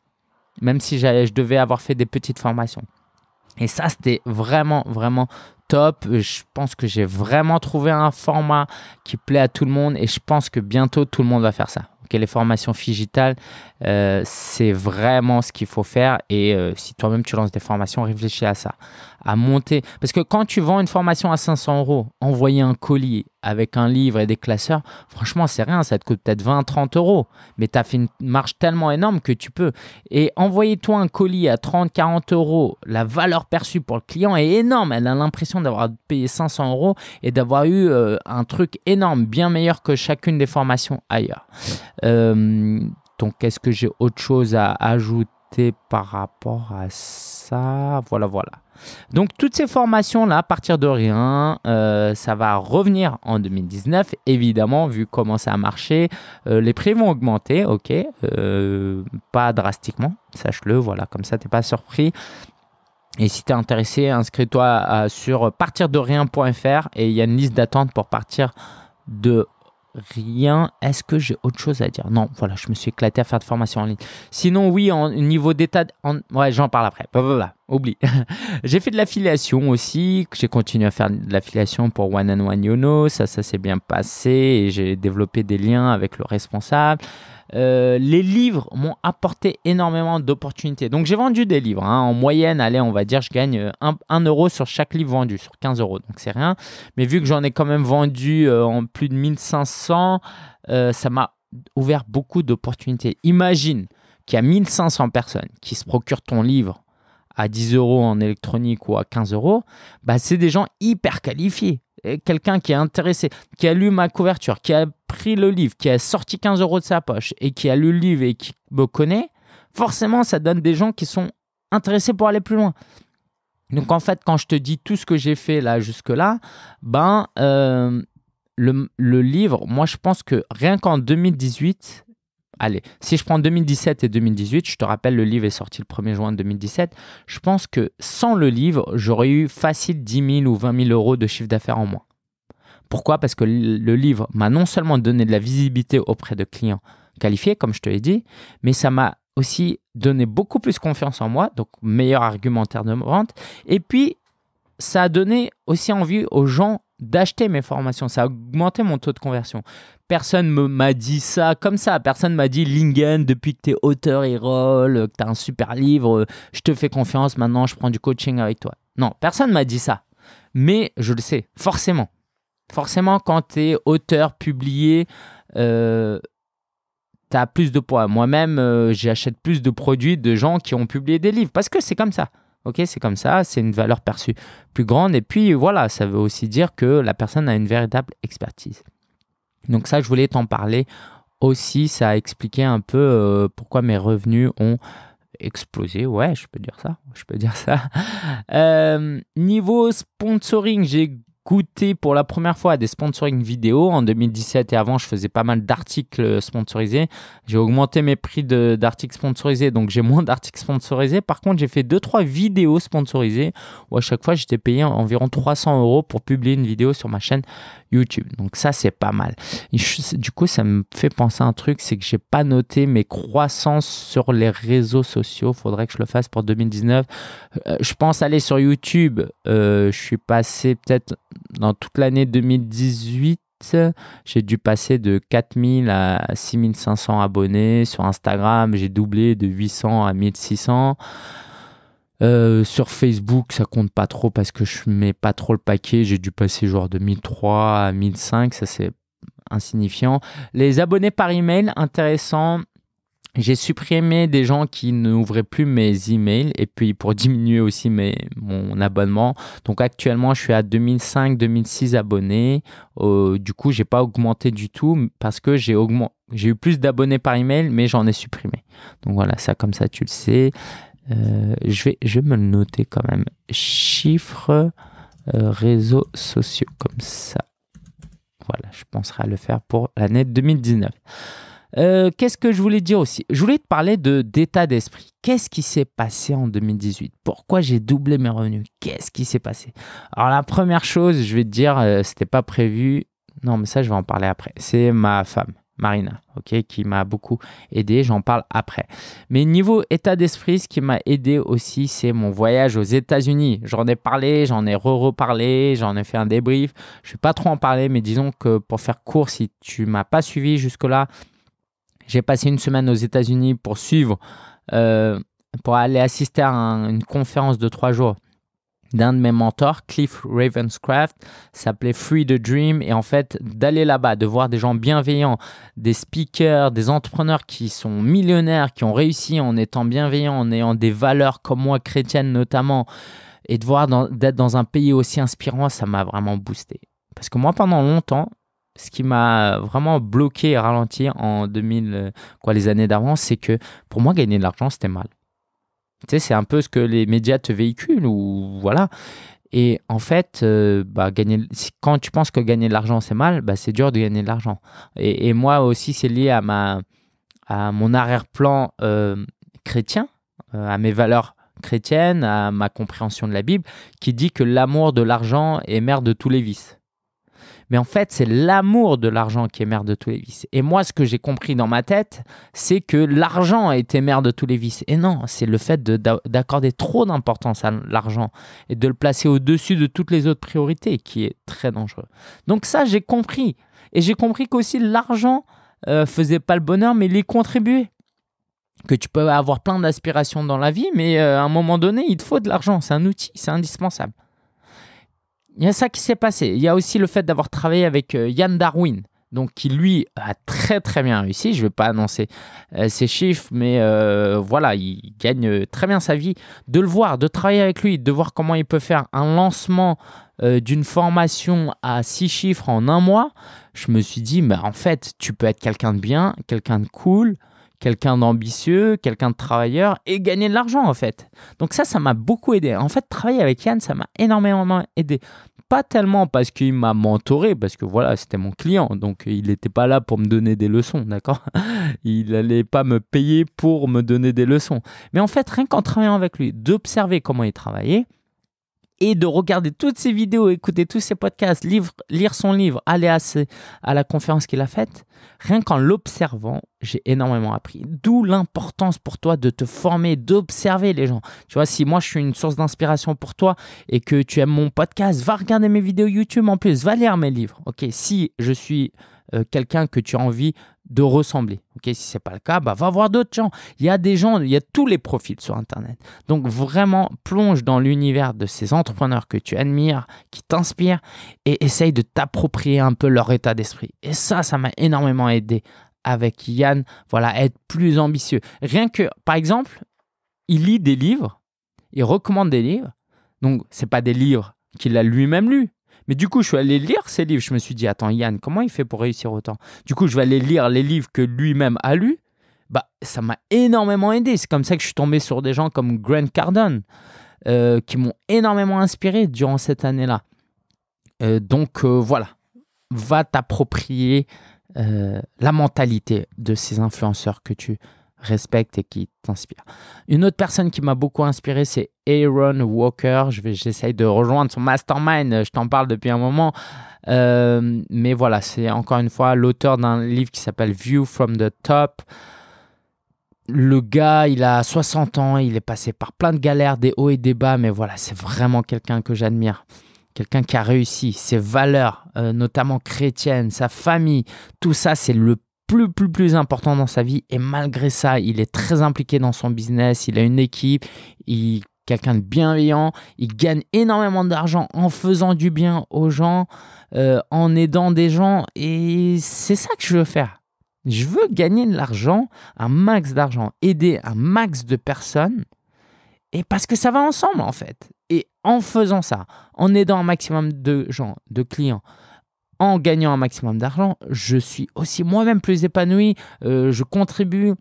même si je devais avoir fait des petites formations. Et ça, c'était vraiment, vraiment top. Euh, je pense que j'ai vraiment trouvé un format qui plaît à tout le monde et je pense que bientôt tout le monde va faire ça. Donc les formations digitales, euh, c'est vraiment ce qu'il faut faire. Et euh, si toi-même tu lances des formations, réfléchis à ça à monter. Parce que quand tu vends une formation à 500 euros, envoyer un colis avec un livre et des classeurs, franchement, c'est rien. Ça te coûte peut-être 20, 30 euros. Mais tu as fait une marge tellement énorme que tu peux. Et envoyer-toi un colis à 30, 40 euros, la valeur perçue pour le client est énorme. Elle a l'impression d'avoir payé 500 euros et d'avoir eu euh, un truc énorme, bien meilleur que chacune des formations ailleurs. Euh, donc, est-ce que j'ai autre chose à ajouter par rapport à ça Voilà, voilà. Donc toutes ces formations-là, à partir de rien, euh, ça va revenir en 2019. Évidemment, vu comment ça a marché, euh, les prix vont augmenter, ok, euh, pas drastiquement, sache-le, voilà, comme ça, t'es pas surpris. Et si tu es intéressé, inscris-toi sur partirderien.fr et il y a une liste d'attente pour partir de rien. Est-ce que j'ai autre chose à dire Non, voilà, je me suis éclaté à faire de formation en ligne. Sinon, oui, en niveau d'état, en... ouais, j'en parle après. Voilà, oublie. j'ai fait de l'affiliation aussi. J'ai continué à faire de l'affiliation pour One and One Yono. Ça, ça s'est bien passé et j'ai développé des liens avec le responsable. Euh, les livres m'ont apporté énormément d'opportunités. Donc j'ai vendu des livres. Hein. En moyenne, allez, on va dire, je gagne 1, euh, euro sur chaque livre vendu, sur 15 euros. Donc c'est rien. Mais vu que j'en ai quand même vendu euh, en plus de 1500, ça m'a ouvert beaucoup d'opportunités. Imagine qu'il y a 1500 personnes qui se procurent ton livre à 10 euros en électronique ou à 15 euros, bah, c'est des gens hyper qualifiés quelqu'un qui est intéressé, qui a lu ma couverture, qui a pris le livre, qui a sorti 15 euros de sa poche et qui a lu le livre et qui me connaît, forcément, ça donne des gens qui sont intéressés pour aller plus loin. Donc en fait, quand je te dis tout ce que j'ai fait là jusque-là, ben euh, le, le, livre, moi je pense que rien qu'en 2018, Allez, si je prends 2017 et 2018, je te rappelle, le livre est sorti le 1er juin 2017. Je pense que sans le livre, j'aurais eu facile 10 000 ou 20 000 euros de chiffre d'affaires en moins. Pourquoi Parce que le livre m'a non seulement donné de la visibilité auprès de clients qualifiés, comme je te l'ai dit, mais ça m'a aussi donné beaucoup plus confiance en moi, donc meilleur argumentaire de vente. Et puis, ça a donné aussi envie aux gens d'acheter mes formations. Ça a augmenté mon taux de conversion. Personne ne m'a dit ça comme ça. Personne m'a dit Lingen, depuis que tu es auteur et rôle, que tu as un super livre, je te fais confiance, maintenant je prends du coaching avec toi. Non, personne ne m'a dit ça. Mais je le sais, forcément. Forcément, quand tu es auteur, publié, euh, tu as plus de poids. Moi-même, euh, j'achète plus de produits de gens qui ont publié des livres parce que c'est comme ça. Ok, c'est comme ça, c'est une valeur perçue plus grande. Et puis voilà, ça veut aussi dire que la personne a une véritable expertise. Donc ça, je voulais t'en parler aussi. Ça a expliqué un peu euh, pourquoi mes revenus ont explosé. Ouais, je peux dire ça. Je peux dire ça. Euh, niveau sponsoring, j'ai Couté pour la première fois des sponsoring vidéo. En 2017 et avant, je faisais pas mal d'articles sponsorisés. J'ai augmenté mes prix d'articles sponsorisés, donc j'ai moins d'articles sponsorisés. Par contre, j'ai fait 2-3 vidéos sponsorisées où à chaque fois, j'étais payé environ 300 euros pour publier une vidéo sur ma chaîne YouTube. Donc ça, c'est pas mal. du coup, ça me fait penser à un truc, c'est que j'ai pas noté mes croissances sur les réseaux sociaux. Faudrait que je le fasse pour 2019. Euh, je pense aller sur YouTube. Euh, je suis passé peut-être dans toute l'année 2018 j'ai dû passer de 4000 à 6500 abonnés sur Instagram, j'ai doublé de 800 à 1600. Euh, sur Facebook, ça compte pas trop parce que je mets pas trop le paquet. J'ai dû passer genre de 1003 à 1005, ça c'est insignifiant. Les abonnés par email, intéressant. J'ai supprimé des gens qui n'ouvraient plus mes emails et puis pour diminuer aussi mes, mon abonnement. Donc actuellement, je suis à 2005-2006 abonnés. Euh, du coup, j'ai pas augmenté du tout parce que j'ai augmenté. J'ai eu plus d'abonnés par email, mais j'en ai supprimé. Donc voilà, ça comme ça, tu le sais. Euh, je, vais, je me noter quand même. Chiffres réseau réseaux sociaux, comme ça. Voilà, je penserai à le faire pour l'année 2019. Euh, qu'est-ce que je voulais dire aussi Je voulais te parler d'état d'esprit. Qu'est-ce qui s'est passé en 2018 Pourquoi j'ai doublé mes revenus Qu'est-ce qui s'est passé Alors la première chose, je vais te dire, euh, c'était pas prévu. Non, mais ça, je vais en parler après. C'est ma femme. Marina, ok, qui m'a beaucoup aidé, j'en parle après. Mais niveau état d'esprit, ce qui m'a aidé aussi, c'est mon voyage aux États-Unis. J'en ai parlé, j'en ai re-reparlé, j'en ai fait un débrief. Je ne vais pas trop en parler, mais disons que pour faire court, si tu m'as pas suivi jusque-là, j'ai passé une semaine aux États-Unis pour suivre, euh, pour aller assister à une conférence de trois jours d'un de mes mentors, Cliff Ravenscraft, s'appelait Free the Dream. Et en fait, d'aller là-bas, de voir des gens bienveillants, des speakers, des entrepreneurs qui sont millionnaires, qui ont réussi en étant bienveillants, en ayant des valeurs comme moi, chrétienne notamment, et de voir d'être dans un pays aussi inspirant, ça m'a vraiment boosté. Parce que moi, pendant longtemps, ce qui m'a vraiment bloqué et ralenti en 2000, quoi, les années d'avant, c'est que pour moi, gagner de l'argent, c'était mal c'est un peu ce que les médias te véhiculent ou voilà. Et en fait, euh, bah, gagner, quand tu penses que gagner de l'argent c'est mal, bah, c'est dur de gagner de l'argent. Et, moi aussi, c'est lié à, ma, à mon arrière-plan euh, chrétien, euh, à mes valeurs chrétiennes, à ma compréhension de la Bible, qui dit que l'amour de l'argent est mère de tous les vices. Mais en fait, c'est l'amour de l'argent qui est mère de tous les vices. Et moi, ce que j'ai compris dans ma tête, c'est que l'argent a été mère de tous les vices. Et non, c'est le fait d'accorder trop d'importance à l'argent et de le placer au-dessus de toutes les autres priorités qui est très dangereux. Donc ça, j'ai compris. Et j'ai compris qu'aussi l'argent ne euh, faisait pas le bonheur, mais il y contribuait que tu peux avoir plein d'aspirations dans la vie, mais euh, à un moment donné, il te faut de l'argent, c'est un outil, c'est indispensable il y a ça qui s'est passé. Il y a aussi le fait d'avoir travaillé avec Yann euh, Darwin, donc qui lui a très très bien réussi. Je ne vais pas annoncer euh, ses chiffres, mais euh, voilà, il gagne très bien sa vie. De le voir, de travailler avec lui, de voir comment il peut faire un lancement d'une formation à six chiffres en un mois, je me suis dit, bah, en fait, tu peux être quelqu'un de bien, quelqu'un de cool quelqu'un d'ambitieux, quelqu'un de travailleur et gagner de l'argent en fait. Donc ça, ça m'a beaucoup aidé. En fait, travailler avec Yann, ça m'a énormément aidé. Pas tellement parce qu'il m'a mentoré, parce que voilà, c'était mon client, donc euh, il n'était pas là pour me donner des leçons, d'accord Il n'allait pas me payer pour me donner des leçons. Mais en fait, rien qu'en travaillant avec lui, d'observer comment il travaillait, et de regarder toutes ses vidéos, écouter tous ses podcasts, lire son livre, aller à, à la conférence qu'il a faite, rien qu'en l'observant, j'ai énormément appris. D'où l'importance pour toi de te former, d'observer les gens. Tu vois, si moi je suis une source d'inspiration pour toi et que tu aimes mon podcast, va regarder mes vidéos YouTube en plus, va lire mes livres. Ok, si je suis euh, quelqu'un que tu as envie de ressembler. Ok, si c'est pas le cas, bah, va voir d'autres gens. Il y a des gens, il y a tous les profils sur Internet. Donc vraiment, plonge dans l'univers de ces entrepreneurs que tu admires, qui t'inspirent, et essaye de t'approprier un peu leur état d'esprit. Et ça, ça m'a énormément aidé avec Yann. Voilà, être plus ambitieux. Rien que, par exemple, il lit des livres, il recommande des livres. Donc c'est pas des livres qu'il a lui-même lus mais du coup, je suis allé lire ces livres. Je me suis dit, attends, Yann, comment il fait pour réussir autant Du coup, je vais aller lire les livres que lui-même a lus. Bah, ça m'a énormément aidé. C'est comme ça que je suis tombé sur des gens comme Grant Cardone, euh, qui m'ont énormément inspiré durant cette année-là. Euh, donc euh, voilà, va t'approprier la mentalité de ces influenceurs que tu respecte et qui t'inspire. Une autre personne qui m'a beaucoup inspiré, c'est Aaron Walker. Je vais, j'essaye de rejoindre son mastermind. Je t'en parle depuis un moment. Euh, mais voilà, c'est encore une fois l'auteur d'un livre qui s'appelle View from the Top. Le gars, il a 60 ans, il est passé par plein de galères, des hauts et des bas, mais voilà, c'est vraiment quelqu'un que j'admire quelqu'un qui a réussi, ses valeurs, euh, notamment chrétiennes, sa famille, tout ça, c'est le plus, plus, plus important dans sa vie. Et malgré ça, il est très impliqué dans son business, il a une équipe, il quelqu'un de bienveillant, il gagne énormément d'argent en faisant du bien aux gens, euh, en aidant des gens, et c'est ça que je veux faire. Je veux gagner de l'argent, un max d'argent, aider un max de personnes, et parce que ça va ensemble en fait. Et en faisant ça, en aidant un maximum de gens, de clients, en gagnant un maximum d'argent, je suis aussi moi-même plus épanoui, euh, je contribue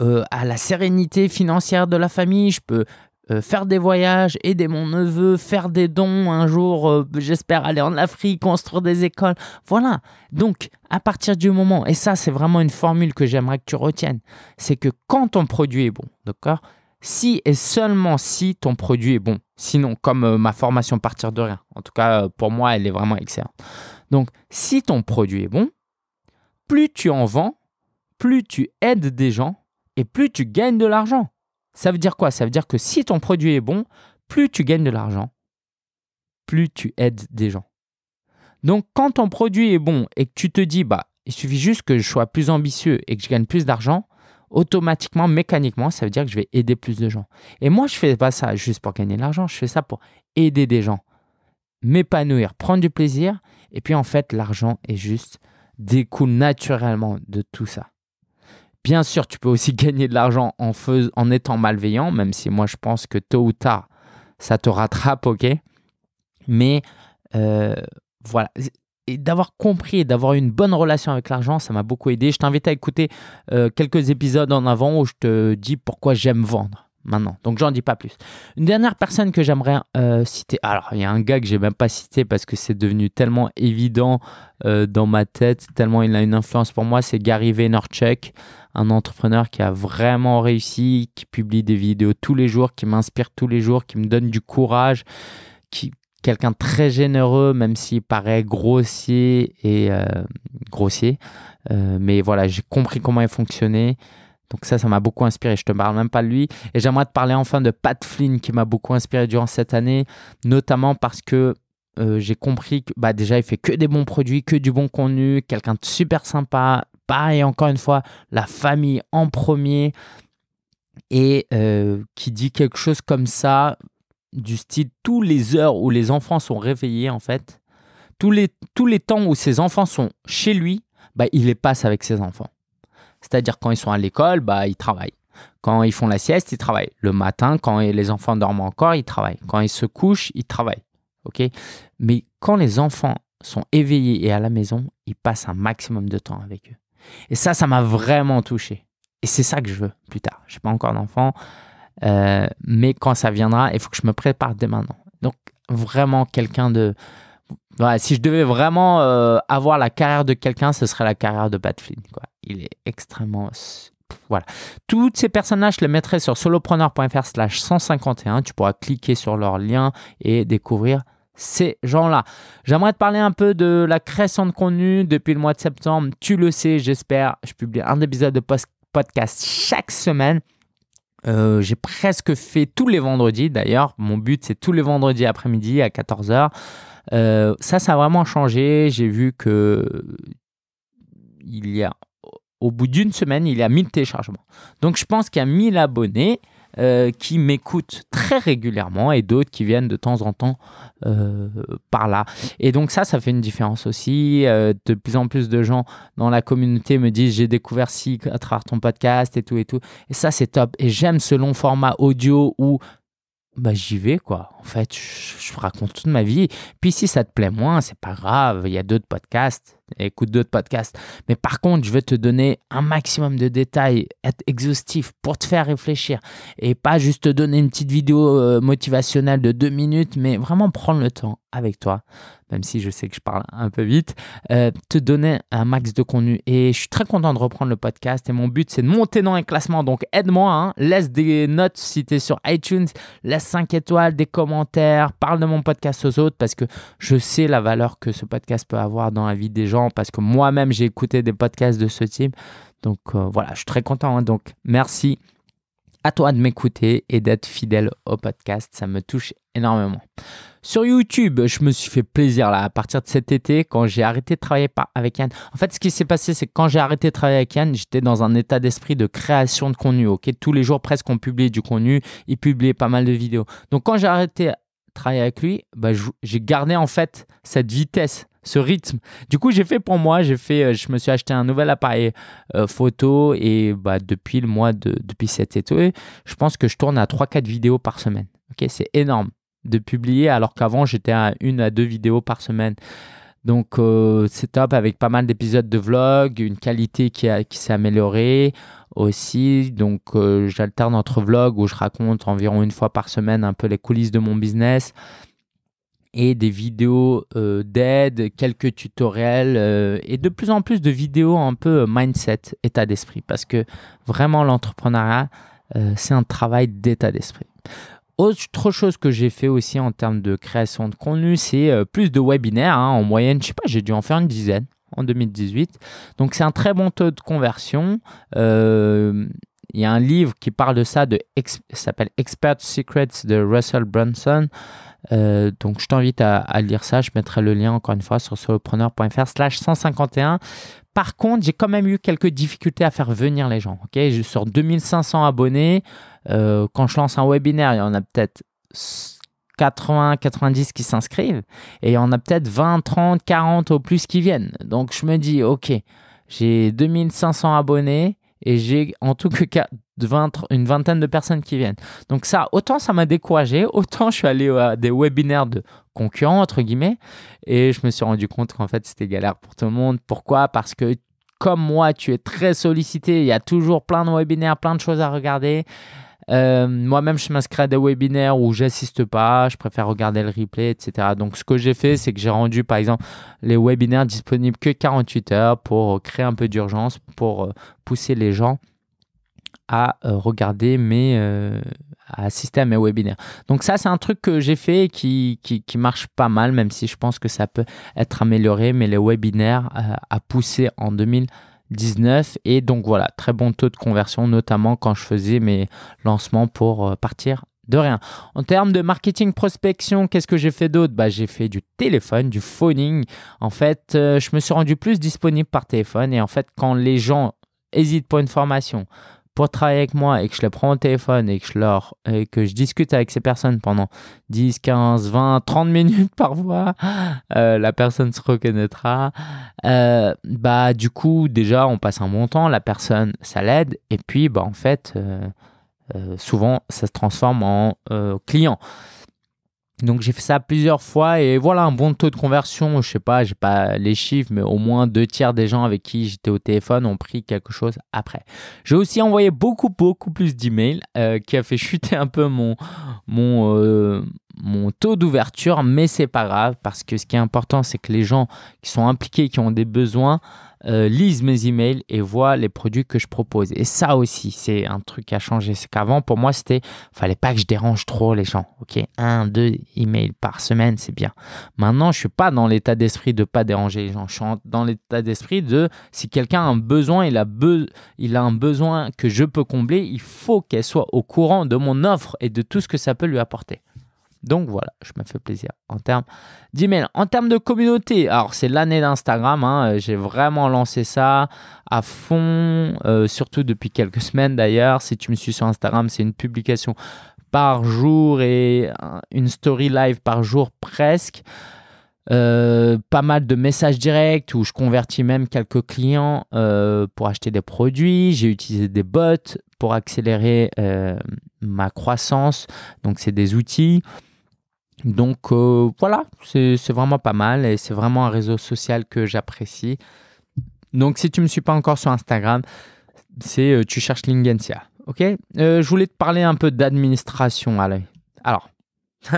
euh, à la sérénité financière de la famille, je peux euh, faire des voyages, aider mon neveu, faire des dons un jour, j'espère aller en Afrique, construire des écoles. Voilà. Donc, à partir du moment, et ça c'est vraiment une formule que j'aimerais que tu retiennes, c'est que quand ton produit est bon, d'accord Si et seulement si ton produit est bon. Sinon, comme ma formation Partir de rien, en tout cas pour moi, elle est vraiment excellente. Donc, si ton produit est bon, plus tu en vends, plus tu aides des gens et plus tu gagnes de l'argent. Ça veut dire quoi Ça veut dire que si ton produit est bon, plus tu gagnes de l'argent, plus tu aides des gens. Donc, quand ton produit est bon et que tu te dis, bah, il suffit juste que je sois plus ambitieux et que je gagne plus d'argent, automatiquement, mécaniquement, ça veut dire que je vais aider plus de gens. Et moi, je ne fais pas ça juste pour gagner de l'argent, je fais ça pour aider des gens, m'épanouir, prendre du plaisir et puis en fait, l'argent est juste découle naturellement de tout ça. Bien sûr, tu peux aussi gagner de l'argent en, en étant malveillant, même si moi je pense que tôt ou tard, ça te rattrape, ok Mais euh, voilà. Et d'avoir compris et d'avoir une bonne relation avec l'argent, ça m'a beaucoup aidé. Je t'invite à écouter euh, quelques épisodes en avant où je te dis pourquoi j'aime vendre maintenant. Donc j'en dis pas plus. Une dernière personne que j'aimerais euh, citer. Alors il y a un gars que j'ai même pas cité parce que c'est devenu tellement évident euh, dans ma tête, tellement il a une influence pour moi, c'est Gary Vaynerchuk, un entrepreneur qui a vraiment réussi, qui publie des vidéos tous les jours, qui m'inspire tous les jours, qui me donne du courage, qui quelqu'un très généreux, même s'il paraît grossier et euh, grossier. mais voilà, j'ai compris comment il fonctionnait. Donc ça, ça m'a beaucoup inspiré. Je te parle même pas de lui. Et j'aimerais te parler enfin de Pat Flynn qui m'a beaucoup inspiré durant cette année, notamment parce que euh, j'ai compris que bah, déjà, il fait que des bons produits, que du bon contenu, quelqu'un de super sympa. Pareil, encore une fois, la famille en premier. Et euh, qui dit quelque chose comme ça, du style tous les heures où les enfants sont réveillés, en fait, tous les, tous les temps où ses enfants sont chez lui, bah, il les passe avec ses enfants. C'est-à-dire quand ils sont à l'école, bah, ils travaillent. Quand ils font la sieste, ils travaillent. Le matin, quand les enfants dorment encore, ils travaillent. Quand ils se couchent, ils travaillent. ok Mais quand les enfants sont éveillés et à la maison, ils passent un maximum de temps avec eux. Et ça, ça m'a vraiment touché. Et c'est ça que je veux plus tard. Je n'ai pas encore d'enfant, euh, mais quand ça viendra, il faut que je me prépare dès maintenant. Donc, vraiment quelqu'un de si je devais vraiment euh, avoir la carrière de quelqu'un, ce serait la carrière de Pat Flynn. Quoi. Il est extrêmement. voilà. Toutes ces personnages, je les mettrai sur solopreneur.fr slash 151. Tu pourras cliquer sur leur lien et découvrir ces gens-là. J'aimerais te parler un peu de la création de contenu depuis le mois de septembre. Tu le sais, j'espère. Je publie un épisode de podcast chaque semaine. Euh, j'ai presque fait tous les vendredis d'ailleurs. Mon but, c'est tous les vendredis après-midi à 14h. Euh, ça, ça a vraiment changé. J'ai vu que il y a, au bout d'une semaine, il y a 1000 téléchargements. Donc, je pense qu'il y a 1000 abonnés euh, qui m'écoutent très régulièrement et d'autres qui viennent de temps en temps euh, par là. Et donc ça, ça fait une différence aussi. Euh, de plus en plus de gens dans la communauté me disent j'ai découvert si à travers ton podcast et tout et tout. Et ça, c'est top. Et j'aime ce long format audio où bah, j'y vais quoi. En fait, je, je raconte toute ma vie. Puis si ça te plaît moins, c'est pas grave. Il y a d'autres podcasts écoute d'autres podcasts. Mais par contre, je vais te donner un maximum de détails, être exhaustif pour te faire réfléchir et pas juste te donner une petite vidéo euh, motivationnelle de deux minutes, mais vraiment prendre le temps avec toi, même si je sais que je parle un peu vite, euh, te donner un max de contenu. Et je suis très content de reprendre le podcast et mon but, c'est de monter dans un classement. Donc aide-moi, hein. laisse des notes si tu es sur iTunes, laisse 5 étoiles, des commentaires, parle de mon podcast aux autres parce que je sais la valeur que ce podcast peut avoir dans la vie des gens parce que moi-même, j'ai écouté des podcasts de ce type. Donc euh, voilà, je suis très content. Hein. Donc merci à toi de m'écouter et d'être fidèle au podcast. Ça me touche énormément. Sur YouTube, je me suis fait plaisir là à partir de cet été quand j'ai arrêté de travailler avec Yann. En fait, ce qui s'est passé, c'est que quand j'ai arrêté de travailler avec Yann, j'étais dans un état d'esprit de création de contenu. Ok, tous les jours presque on publiait du contenu, il publiait pas mal de vidéos. Donc quand j'ai arrêté de travailler avec lui, bah, j'ai gardé en fait cette vitesse ce rythme. Du coup, j'ai fait pour moi, j'ai fait, euh, je me suis acheté un nouvel appareil euh, photo et bah, depuis le mois de, depuis cet été, je pense que je tourne à 3-4 vidéos par semaine. Ok, c'est énorme de publier alors qu'avant j'étais à une à deux vidéos par semaine. Donc euh, c'est top avec pas mal d'épisodes de vlog, une qualité qui, qui s'est améliorée aussi. Donc j'alterne entre vlog où je raconte environ une fois par semaine un peu les coulisses de mon business et des vidéos euh, d'aide, quelques tutoriels euh, et de plus en plus de vidéos un peu euh, mindset, état d'esprit, parce que vraiment l'entrepreneuriat, c'est un travail d'état d'esprit. Autre chose que j'ai fait aussi en termes de création de contenu, c'est plus de webinaires. Hein. en moyenne, je sais pas, j'ai dû en faire une dizaine en 2018. Donc c'est un très bon taux de conversion. Il y a un livre qui parle de ça, de, s'appelle Expert Secrets de Russell Brunson. Euh, donc je t'invite à, lire ça. Je mettrai le lien encore une fois sur solopreneur.fr slash 151. Par contre, j'ai quand même eu quelques difficultés à faire venir les gens. Ok, je sur 2500 abonnés. Euh, quand je lance un webinaire, il y en a peut-être 80, 90 qui s'inscrivent et il y en a peut-être 20, 30, 40 au plus qui viennent. Donc je me dis, ok, j'ai 2500 abonnés et j'ai en tout cas de 20, une vingtaine de personnes qui viennent. Donc ça, autant ça m'a découragé, autant je suis allé à des webinaires de concurrents, entre guillemets, et je me suis rendu compte qu'en fait, c'était galère pour tout le monde. Pourquoi Parce que comme moi, tu es très sollicité, il y a toujours plein de webinaires, plein de choses à regarder. Euh, moi-même, je m'inscris à des webinaires où j'assiste pas, je préfère regarder le replay, etc. Donc, ce que j'ai fait, c'est que j'ai rendu, par exemple, les webinaires disponibles que 48 heures pour créer un peu d'urgence, pour euh, pousser les gens à euh, regarder mes, euh, à assister à mes webinaires. Donc ça, c'est un truc que j'ai fait qui, marche pas mal, même si je pense que ça peut être amélioré, mais les webinaires ont euh, poussé en 2019 et donc voilà, très bon taux de conversion, notamment quand je faisais mes lancements pour partir de rien. En termes de marketing prospection, qu'est-ce que j'ai fait d'autre bah, J'ai fait du téléphone, du phoning. En fait, je me suis rendu plus disponible par téléphone. Et en fait, quand les gens hésitent pour une formation, pour travailler avec moi et que je les prends au téléphone et que je, leur, et euh, que je discute avec ces personnes pendant 10, 15, 20, 30 minutes par euh, la personne se reconnaîtra. Euh, bah, du coup, déjà, on passe un bon temps, la personne, ça l'aide. Et puis, bah, en fait, euh, souvent, ça se transforme en client. Donc j'ai fait ça plusieurs fois et voilà un bon taux de conversion. Je sais pas, j'ai pas les chiffres, mais au moins deux tiers des gens avec qui j'étais au téléphone ont pris quelque chose après. J'ai aussi envoyé beaucoup beaucoup plus d'emails euh, qui a fait chuter un peu mon euh, mon taux d'ouverture, mais c'est pas grave parce que ce qui est important c'est que les gens qui sont impliqués, qui ont des besoins, euh, lisent mes emails et voient les produits que je propose. Et ça aussi, c'est un truc qui a changé. C'est qu'avant, pour moi, c'était fallait pas que je dérange trop les gens. Ok, un, deux emails par semaine, c'est bien. Maintenant, je suis pas dans l'état d'esprit de pas déranger les gens. Je suis dans l'état d'esprit de si quelqu'un a un besoin, il a, il a un besoin que je peux combler, il faut qu'elle soit au courant de mon offre et de tout ce que ça peut lui apporter. Donc voilà, je me fais plaisir en termes d'email. En termes de communauté, alors c'est l'année d'Instagram, hein, euh, j'ai vraiment lancé ça à fond, euh, surtout depuis quelques semaines d'ailleurs. Si tu me suis sur Instagram, c'est une publication par jour et une story live par jour presque. Euh, pas mal de messages directs où je convertis même quelques clients pour acheter des produits. J'ai utilisé des bots pour accélérer ma croissance. Donc c'est des outils. Donc euh, voilà, c'est vraiment pas mal et c'est vraiment un réseau social que j'apprécie. Donc si tu ne me suis pas encore sur Instagram, c'est euh, tu cherches Lingensia. Ok euh, Je voulais te parler un peu d'administration, allez. Alors,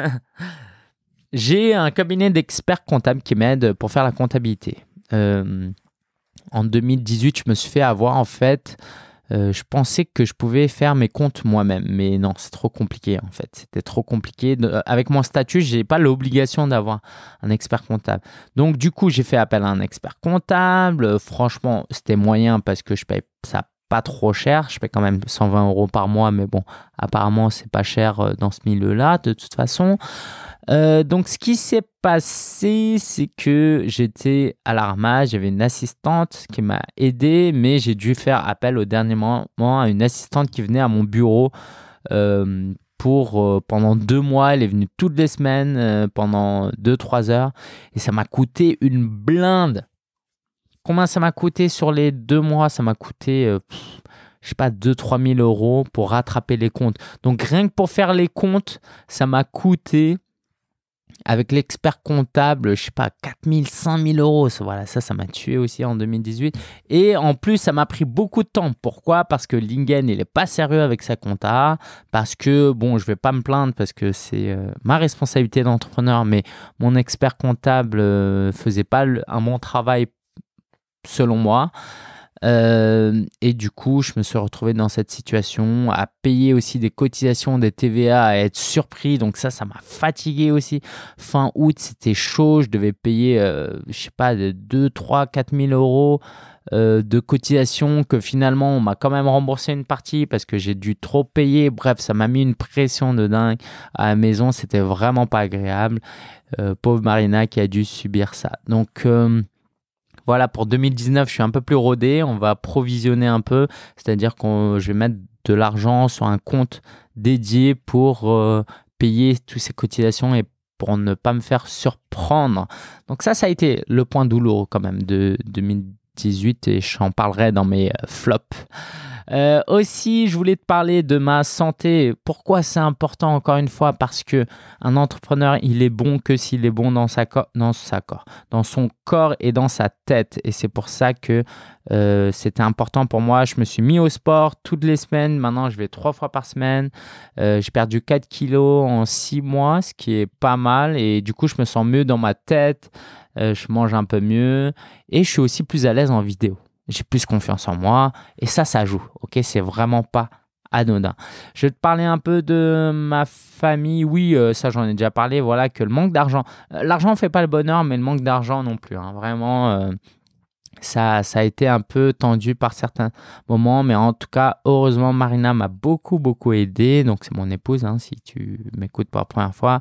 j'ai un cabinet d'experts comptables qui m'aide pour faire la comptabilité. en 2018, je me suis fait avoir en fait euh, je pensais que je pouvais faire mes comptes moi-même, mais non, c'est trop compliqué en fait. C'était trop compliqué. Euh, avec mon statut, je n'ai pas l'obligation d'avoir un expert comptable. Donc du coup, j'ai fait appel à un expert comptable. Euh, franchement, c'était moyen parce que je paye ça pas trop cher. Je paye quand même 120 euros par mois, mais bon, apparemment, c'est pas cher dans ce milieu-là de toute façon. Euh, donc, ce qui s'est passé, c'est que j'étais à l'arma, j'avais une assistante qui m'a aidé, mais j'ai dû faire appel au dernier moment à une assistante qui venait à mon bureau. Euh, pour euh, pendant deux mois, elle est venue toutes les semaines pendant deux trois heures et ça m'a coûté une blinde. Combien ça m'a coûté sur les deux mois Ça m'a coûté je je sais pas, 2-3 000 euros pour rattraper les comptes. Donc rien que pour faire les comptes, ça m'a coûté avec l'expert comptable, je sais pas, 4000, 5000 euros. Voilà, ça, ça m'a tué aussi en 2018. Et en plus, ça m'a pris beaucoup de temps. Pourquoi Parce que Lingen, il n'est pas sérieux avec sa compta. Parce que, bon, je vais pas me plaindre parce que c'est euh, ma responsabilité d'entrepreneur, mais mon expert comptable euh, faisait pas un bon travail selon moi. Euh, et du coup, je me suis retrouvé dans cette situation à payer aussi des cotisations, des TVA, à être surpris. Donc ça, ça m'a fatigué aussi. Fin août, c'était chaud. Je devais payer, euh, je sais pas, 2, 3, 4 000 euros. Euh, de cotisations que finalement on m'a quand même remboursé une partie parce que j'ai dû trop payer. Bref, ça m'a mis une pression de dingue à la maison. C'était vraiment pas agréable. pauvre Marina qui a dû subir ça. Donc voilà, pour 2019, je suis un peu plus rodé, on va provisionner un peu, c'est-à-dire que je vais mettre de l'argent sur un compte dédié pour euh, payer toutes ces cotisations et pour ne pas me faire surprendre. Donc ça, ça a été le point douloureux quand même de 2018 et j'en parlerai dans mes euh, flops. Euh, aussi, je voulais te parler de ma santé. Pourquoi c'est important Encore une fois, parce que un entrepreneur, il est bon que s'il est bon dans sa dans corps, dans son corps et dans sa tête. Et c'est pour ça que euh, c'était important pour moi. Je me suis mis au sport toutes les semaines. Maintenant, je vais trois fois par semaine. Euh, j'ai perdu 4 kilos en 6 mois, ce qui est pas mal. Et du coup, je me sens mieux dans ma tête. je mange un peu mieux. Et je suis aussi plus à l'aise en vidéo j'ai plus confiance en moi. Et ça, ça joue. Ok, c'est vraiment pas anodin. Je vais te parler un peu de ma famille. Oui, euh, ça j'en ai déjà parlé. Voilà que le manque d'argent, euh, l'argent fait pas le bonheur, mais le manque d'argent non plus. Hein. Vraiment, euh, ça, a été un peu tendu par certains moments, mais en tout cas, heureusement, Marina m'a beaucoup, beaucoup aidé. Donc, c'est mon épouse, hein, si tu m'écoutes pour la première fois.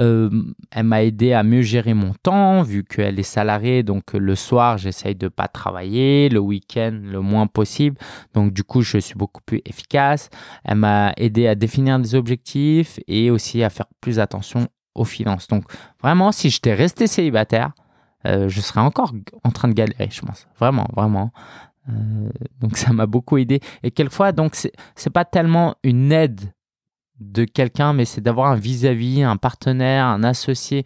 Euh, elle m'a aidé à mieux gérer mon temps, vu qu'elle est salariée. Donc, le soir, j'essaye de ne pas travailler, le week-end, le moins possible. Donc, du coup, je suis beaucoup plus efficace. Elle m'a aidé à définir des objectifs et aussi à faire plus attention aux finances. Donc, vraiment, si j'étais resté célibataire, euh, je serais encore en train de galérer, je pense. Vraiment, vraiment. Euh, donc ça m'a beaucoup aidé. Et quelquefois, donc c'est pas tellement une aide de quelqu'un, mais c'est d'avoir un vis-à-vis, un partenaire, un associé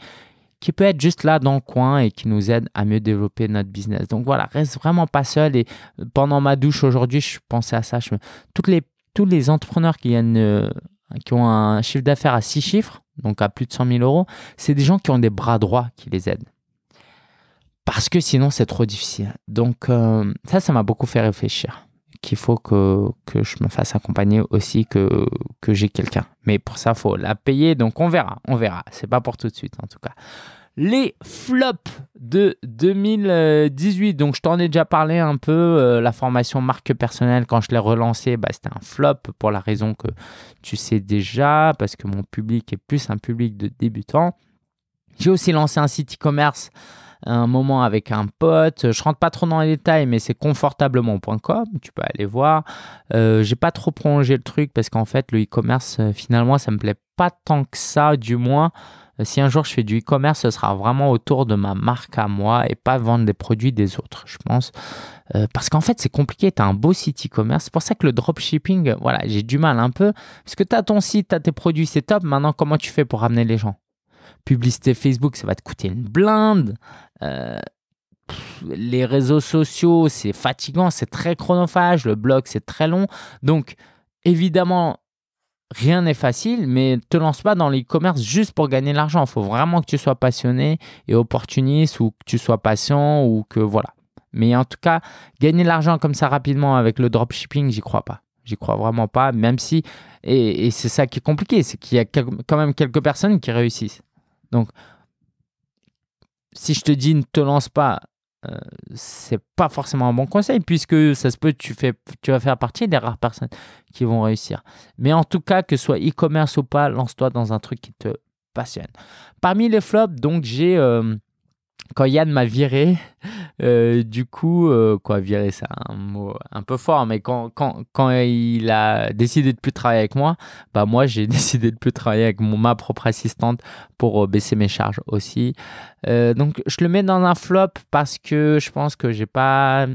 qui peut être juste là dans le coin et qui nous aide à mieux développer notre business. Donc voilà, reste vraiment pas seul. Et euh, pendant ma douche aujourd'hui, je pensais à ça. Toutes les, tous les entrepreneurs qui, qui ont un chiffre d'affaires à six chiffres, donc à plus de 100 000 euros, c'est des gens qui ont des bras droits qui les aident parce que sinon c'est trop difficile. Donc euh, ça, ça m'a beaucoup fait réfléchir qu'il faut que, que, je me fasse accompagner aussi, que, que j'ai quelqu'un. Mais pour ça, faut la payer, donc on verra, on verra. C'est pas pour tout de suite en tout cas. Les flops de 2018. Donc, je t'en ai déjà parlé un peu. Euh, la formation marque personnelle, quand je l'ai relancée, bah, c'était un flop pour la raison que tu sais déjà, parce que mon public est plus un public de débutants. J'ai aussi lancé un site e-commerce un moment avec un pote. Je rentre pas trop dans les détails, mais c'est confortablement.com. Tu peux aller voir. Euh, j'ai pas trop prolongé le truc parce qu'en fait, le e-commerce, euh, finalement, ça me plaît pas tant que ça, du moins. Euh, si un jour je fais du e-commerce, ce sera vraiment autour de ma marque à moi et pas vendre des produits des autres, je pense. parce qu'en fait, c'est compliqué. Tu as un beau site e-commerce. C'est pour ça que le dropshipping, voilà, j'ai du mal un peu. Parce que tu as ton site, tu as tes produits, c'est top. Maintenant, comment tu fais pour ramener les gens publicité Facebook, ça va te coûter une blinde. Euh, les réseaux sociaux, c'est fatigant, c'est très chronophage. Le blog, c'est très long. Donc, évidemment, rien n'est facile, mais te lance pas dans l'e-commerce juste pour gagner de l'argent. Il faut vraiment que tu sois passionné et opportuniste ou que tu sois patient ou que voilà. Mais en tout cas, gagner de l'argent comme ça rapidement avec le dropshipping, j'y crois pas. J'y crois vraiment pas, même si, et, et c'est ça qui est compliqué, c'est qu'il y a quand même quelques personnes qui réussissent. Donc, si je te dis ne te lance pas, ce euh, c'est pas forcément un bon conseil puisque ça se peut tu fais tu vas faire partie des rares personnes qui vont réussir. Mais en tout cas, que ce soit e-commerce ou pas, lance-toi dans un truc qui te passionne. Parmi les flops, donc j'ai euh, quand Yann m'a viré, euh, du coup, euh, quoi, virer, c'est un mot un peu fort, mais quand, il a décidé de plus travailler avec moi, bah moi, j'ai décidé de plus travailler avec ma propre assistante pour euh, baisser mes charges aussi. donc, je le mets dans un flop parce que je pense que j'ai pas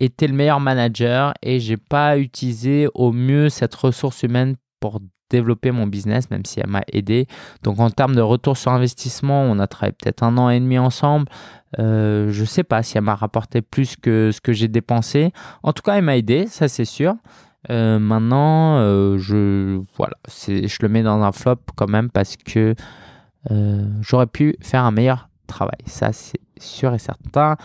été le meilleur manager et j'ai pas utilisé au mieux cette ressource humaine pour développer mon business, même si elle m'a aidé. Donc en termes de retour sur investissement, on a travaillé peut-être un an et demi ensemble. Euh, je sais pas si elle m'a rapporté plus que ce que j'ai dépensé. En tout cas, elle m'a aidé, ça c'est sûr. Euh, maintenant, euh, je, voilà, je le mets dans un flop quand même parce que j'aurais pu faire un meilleur travail. Ça, c'est sûr et certain.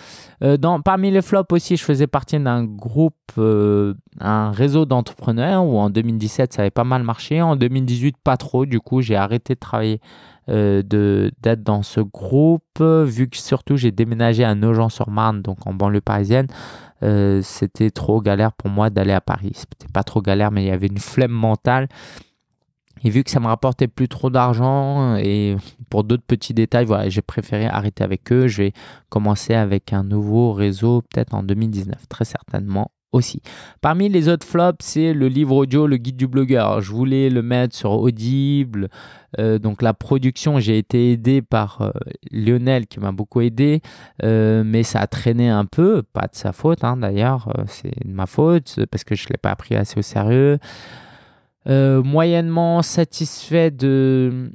Euh, dans, parmi les flops aussi, je faisais partie d'un groupe, euh, un réseau d'entrepreneurs où en 2017 ça avait pas mal marché, en 2018 pas trop, du coup j'ai arrêté de travailler, euh, de, d'être dans ce groupe, vu que surtout j'ai déménagé à Nogent-sur-Marne, donc en banlieue parisienne. c'était trop galère pour moi d'aller à Paris. C'était pas trop galère, mais il y avait une flemme mentale. Et vu que ça me rapportait plus trop d'argent et pour d'autres petits détails, voilà, j'ai préféré arrêter avec eux. Je vais commencer avec un nouveau réseau peut-être en 2019, très certainement aussi. Parmi les autres flops, c'est le livre audio, le guide du blogueur. Je voulais le mettre sur Audible. Euh, donc la production, j'ai été aidé par euh, Lionel qui m'a beaucoup aidé, euh, mais ça a traîné un peu, pas de sa faute hein, d'ailleurs, c'est de ma faute parce que je ne l'ai pas pris assez au sérieux. Euh, moyennement satisfait de,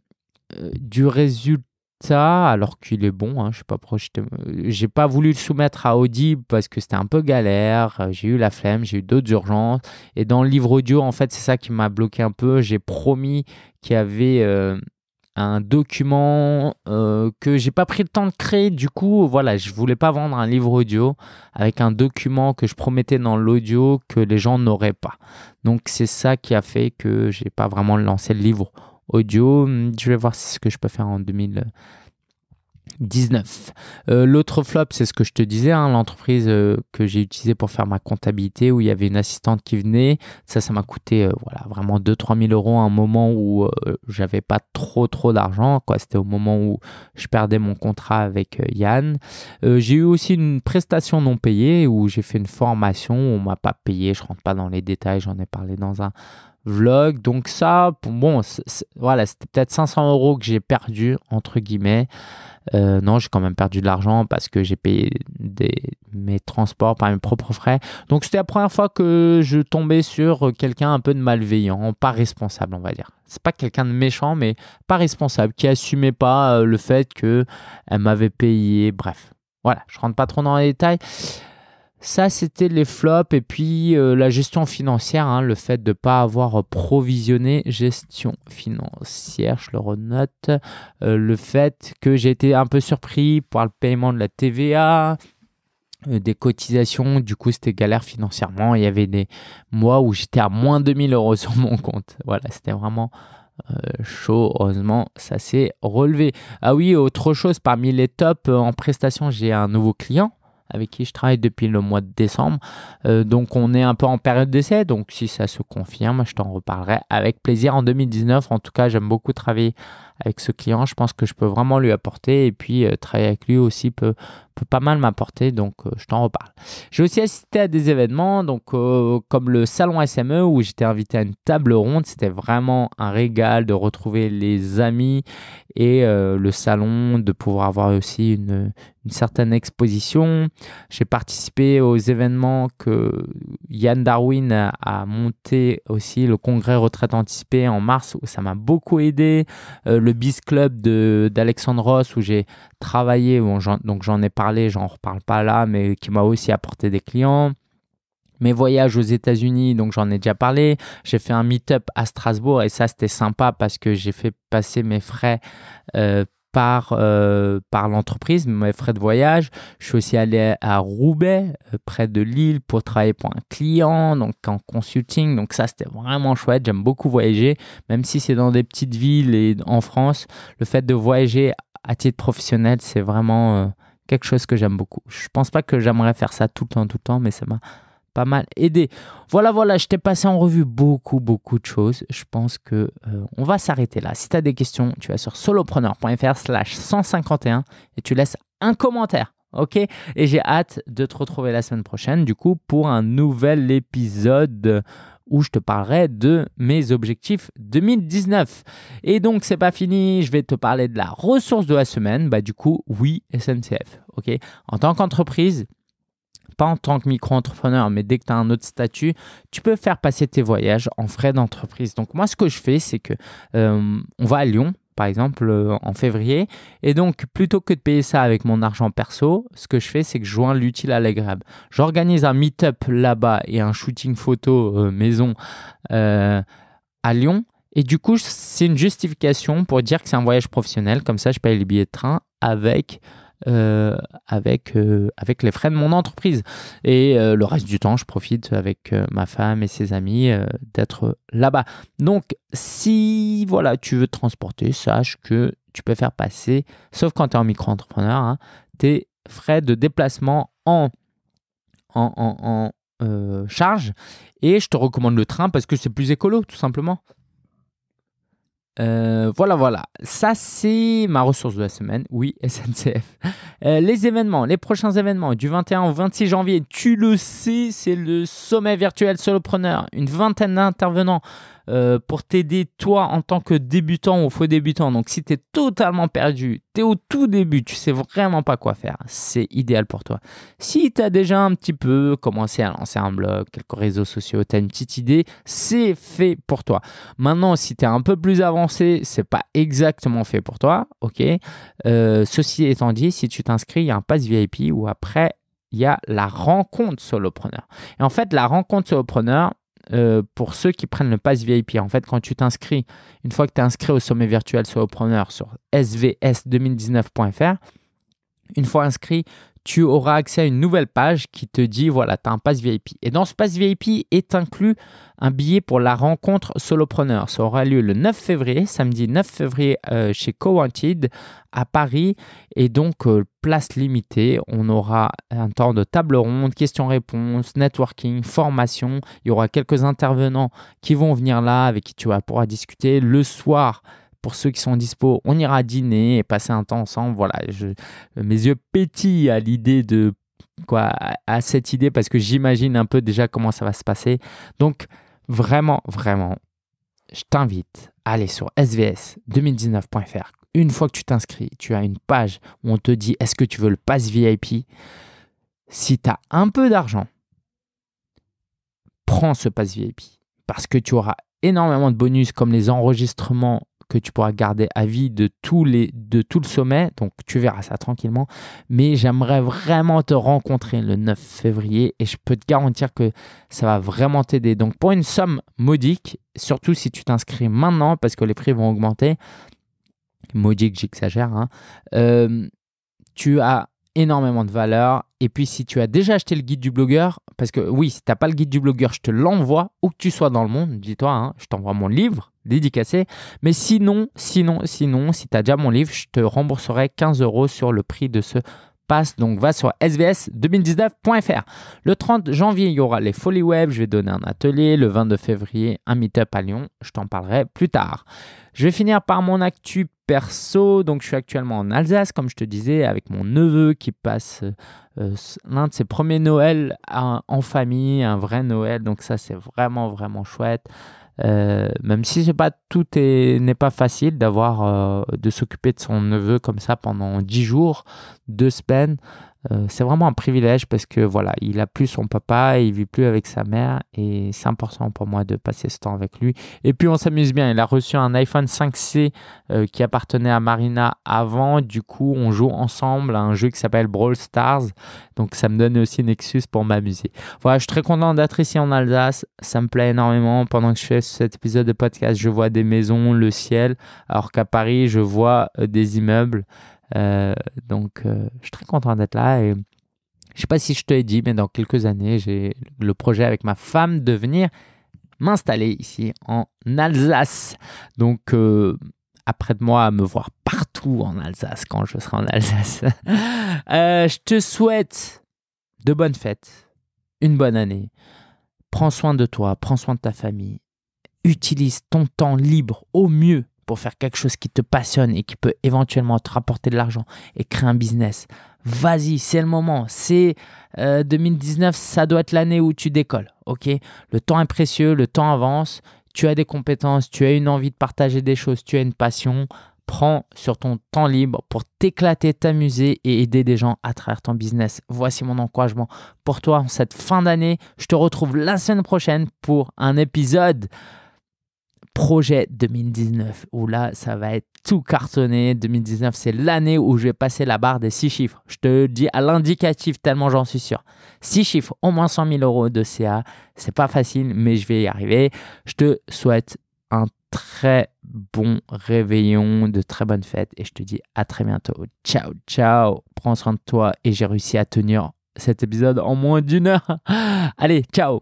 euh, du résultat alors qu'il est bon. Hein, je suis pas projeté. J'ai pas voulu le soumettre à Audible parce que c'était un peu galère. J'ai eu la flemme, j'ai eu d'autres urgences. Et dans le livre audio, en fait, c'est ça qui m'a bloqué un peu. J'ai promis qu'il y avait euh, un document que euh, que j'ai pas pris le temps de créer. Du coup, voilà, je voulais pas vendre un livre audio avec un document que je promettais dans l'audio que les gens n'auraient pas. Donc c'est ça qui a fait que j'ai pas vraiment lancé le livre audio. Hum, je vais voir si ce que je peux faire en 2000. 19. Euh, l'autre flop, c'est ce que je te disais, hein, l'entreprise euh, que j'ai utilisée pour faire ma comptabilité où il y avait une assistante qui venait. Ça, ça m'a coûté euh, voilà, vraiment 2-3 000 euros à un moment où j'avais pas trop trop d'argent. C'était au moment où je perdais mon contrat avec Yann. j'ai eu aussi une prestation non payée où j'ai fait une formation où on m'a pas payé. Je rentre pas dans les détails, j'en ai parlé dans un vlog. Donc ça, bon, voilà, c'était peut-être 500 euros que j'ai perdu, entre guillemets. Euh, non, j'ai quand même perdu de l'argent parce que j'ai payé mes transports par mes propres frais. Donc c'était la première fois que je tombais sur quelqu'un un peu de malveillant, pas responsable, on va dire. C'est pas quelqu'un de méchant, mais pas responsable, qui assumait pas euh, le fait que m'avait payé. Bref, voilà, je rentre pas trop dans les détails. Ça, c'était les flops et puis euh, la gestion financière, hein, le fait de ne pas avoir provisionné gestion financière, je le renote, euh, le fait que j'ai été un peu surpris par le paiement de la TVA, euh, des cotisations, du coup c'était galère financièrement, il y avait des mois où j'étais à moins 2000 euros sur mon compte. Voilà, c'était vraiment chaud, heureusement, ça s'est relevé. Ah oui, autre chose, parmi les tops en prestation, j'ai un nouveau client avec qui je travaille depuis le mois de décembre. Euh, donc on est un peu en période d'essai, donc si ça se confirme, je t'en reparlerai avec plaisir en 2019. En tout cas, j'aime beaucoup travailler avec ce client, je pense que je peux vraiment lui apporter et puis euh, travailler avec lui aussi peut, pas mal m'apporter, donc euh, je t'en reparle. J'ai aussi assisté à des événements, donc euh, comme le salon SME où j'étais invité à une table ronde, c'était vraiment un régal de retrouver les amis et le salon, de pouvoir avoir aussi une, une certaine exposition. J'ai participé aux événements que Yann Darwin a, monté aussi, le congrès retraite anticipée en mars où ça m'a beaucoup aidé. le le Biz Club d'Alexandre Ross où j'ai travaillé, où donc j'en ai parlé, j'en reparle pas là, mais qui m'a aussi apporté des clients mes voyages aux États-Unis, donc j'en ai déjà parlé. J'ai fait un meet-up à Strasbourg et ça, c'était sympa parce que j'ai fait passer mes frais euh, par, euh, par l'entreprise, mes frais de voyage. Je suis aussi allé à Roubaix, euh, près de Lille, pour travailler pour un client, donc en consulting. Donc ça, c'était vraiment chouette. J'aime beaucoup voyager, même si c'est dans des petites villes et en France. Le fait de voyager à titre professionnel, c'est vraiment euh, quelque chose que j'aime beaucoup. Je pense pas que j'aimerais faire ça tout le temps, tout le temps, mais ça m'a pas mal aidé. Voilà, voilà, je t'ai passé en revue beaucoup, beaucoup de choses. Je pense que euh, on va s'arrêter là. Si tu as des questions, tu vas sur solopreneur.fr slash 151 et tu laisses un commentaire. Ok Et j'ai hâte de te retrouver la semaine prochaine, du coup, pour un nouvel épisode où je te parlerai de mes objectifs 2019. Et donc, c'est pas fini, je vais te parler de la ressource de la semaine. Bah, du coup, oui, SNCF. Ok En tant qu'entreprise, pas en tant que micro-entrepreneur, mais dès que tu as un autre statut, tu peux faire passer tes voyages en frais d'entreprise. Donc moi, ce que je fais, c'est que euh, on va à Lyon, par exemple euh, en février. Et donc, plutôt que de payer ça avec mon argent perso, ce que je fais, c'est que je joins l'utile à l'agréable. J'organise un meet-up là-bas et un shooting photo euh, maison à Lyon. Et du coup, c'est une justification pour dire que c'est un voyage professionnel. Comme ça, je paye les billets de train avec euh, avec, euh, avec les frais de mon entreprise. Et euh, le reste du temps, je profite avec ma femme et ses amis d'être là-bas. Donc, si voilà, tu veux te transporter, sache que tu peux faire passer, sauf quand tu es en micro-entrepreneur, hein, tes frais de déplacement en, en, en charge. Et je te recommande le train parce que c'est plus écolo, tout simplement. Euh, voilà, voilà. Ça, c'est ma ressource de la semaine. Oui, SNCF. Euh, les événements, les prochains événements du 21 au 26 janvier. Tu le sais, c'est le sommet virtuel solopreneur. Une vingtaine d'intervenants euh, pour t'aider toi en tant que débutant ou faux débutant. Donc si tu es totalement perdu, tu es au tout début, tu sais vraiment pas quoi faire, c'est idéal pour toi. Si tu as déjà un petit peu commencé à lancer un blog, quelques réseaux sociaux, tu as une petite idée, c'est fait pour toi. Maintenant, si tu es un peu plus avancé, c'est pas exactement fait pour toi, ok euh, Ceci étant dit, si tu t'inscris, il y a un pass VIP ou après, il y a la rencontre solopreneur. Et en fait, la rencontre solopreneur, euh, pour ceux qui prennent le pass VIP. En fait, quand tu t'inscris, une fois que tu es inscrit au sommet virtuel sur preneur sur svs2019.fr, une fois inscrit, tu auras accès à une nouvelle page qui te dit voilà, tu as un pass VIP. Et dans ce pass VIP est inclus un billet pour la rencontre solopreneur. Ça aura lieu le 9 février, samedi 9 février chez euh, chez Cowanted à Paris. Et donc, euh, place limitée, on aura un temps de table ronde, questions-réponses, networking, formation. Il y aura quelques intervenants qui vont venir là avec qui tu pourras discuter. Le soir, pour ceux qui sont dispo, on ira dîner et passer un temps ensemble. Voilà, mes yeux pétillent à l'idée de quoi, à cette idée parce que j'imagine un peu déjà comment ça va se passer. Donc vraiment, vraiment, je t'invite à aller sur svs2019.fr. Une fois que tu t'inscris, tu as une page où on te dit est-ce que tu veux le pass VIP Si tu as un peu d'argent, prends ce pass VIP parce que tu auras énormément de bonus comme les enregistrements que tu pourras garder à vie de, tous les, de tout le sommet. Donc tu verras ça tranquillement. Mais j'aimerais vraiment te rencontrer le 9 février et je peux te garantir que ça va vraiment t'aider. Donc pour une somme modique, surtout si tu t'inscris maintenant parce que les prix vont augmenter, modique j'exagère, hein. euh, tu as énormément de valeur. Et puis, si tu as déjà acheté le guide du blogueur, parce que oui, si tu n'as pas le guide du blogueur, je te l'envoie, où que tu sois dans le monde, dis-toi, hein, je t'envoie mon livre dédicacé. Mais sinon, sinon, sinon, si tu as déjà mon livre, je te rembourserai 15 euros sur le prix de ce pass. Donc va sur svs2019.fr. Le 30 janvier, il y aura les Folies Web. Je vais donner un atelier. Le 22 février, un meet-up à Lyon. Je t'en parlerai plus tard. Je vais finir par mon actu perso. Donc, je suis actuellement en Alsace, comme je te disais, avec mon neveu qui passe euh, l'un de ses premiers Noël en famille, un vrai Noël. Donc, ça, c'est vraiment, vraiment chouette. Euh, même si pas tout n'est pas facile d'avoir euh, de s'occuper de son neveu comme ça pendant 10 jours, 2 semaines, euh, c'est vraiment un privilège parce que voilà, il a plus son papa, il vit plus avec sa mère et c'est important pour moi de passer ce temps avec lui. Et puis on s'amuse bien. Il a reçu un iPhone 5C euh, qui appartenait à Marina avant. Du coup, on joue ensemble à un jeu qui s'appelle Brawl Stars. Donc ça me donne aussi Nexus pour m'amuser. Voilà, je suis très content d'être ici en Alsace. Ça me plaît énormément. Pendant que je fais cet épisode de podcast, je vois des maisons, le ciel, alors qu'à Paris, je vois euh, des immeubles. Euh, donc, euh, je suis très content d'être là et je sais pas si je te l'ai dit, mais dans quelques années, j'ai le projet avec ma femme de venir m'installer ici en Alsace. Donc, euh, après de moi à me voir partout en Alsace quand je serai en Alsace. je te souhaite de bonnes fêtes, une bonne année. Prends soin de toi, prends soin de ta famille. Utilise ton temps libre au mieux pour faire quelque chose qui te passionne et qui peut éventuellement te rapporter de l'argent et créer un business, vas-y, c'est le moment. C'est 2019, euh, ça doit être l'année où tu décolles. Ok, le temps est précieux, le temps avance. Tu as des compétences, tu as une envie de partager des choses, tu as une passion. Prends sur ton temps libre pour t'éclater, t'amuser et aider des gens à travers ton business. Voici mon encouragement pour toi en cette fin d'année. Je te retrouve la semaine prochaine pour un épisode projet 2019 où là, ça va être tout cartonné. 2019, c'est l'année où je vais passer la barre des six chiffres. Je te dis à l'indicatif, tellement j'en suis sûr. Six chiffres, au moins 100 000 euros de CA. C'est pas facile, mais je vais y arriver. Je te souhaite un très bon réveillon, de très bonnes fêtes et je te dis à très bientôt. Ciao, ciao. Prends soin de toi et j'ai réussi à tenir cet épisode en moins d'une heure. Allez, ciao.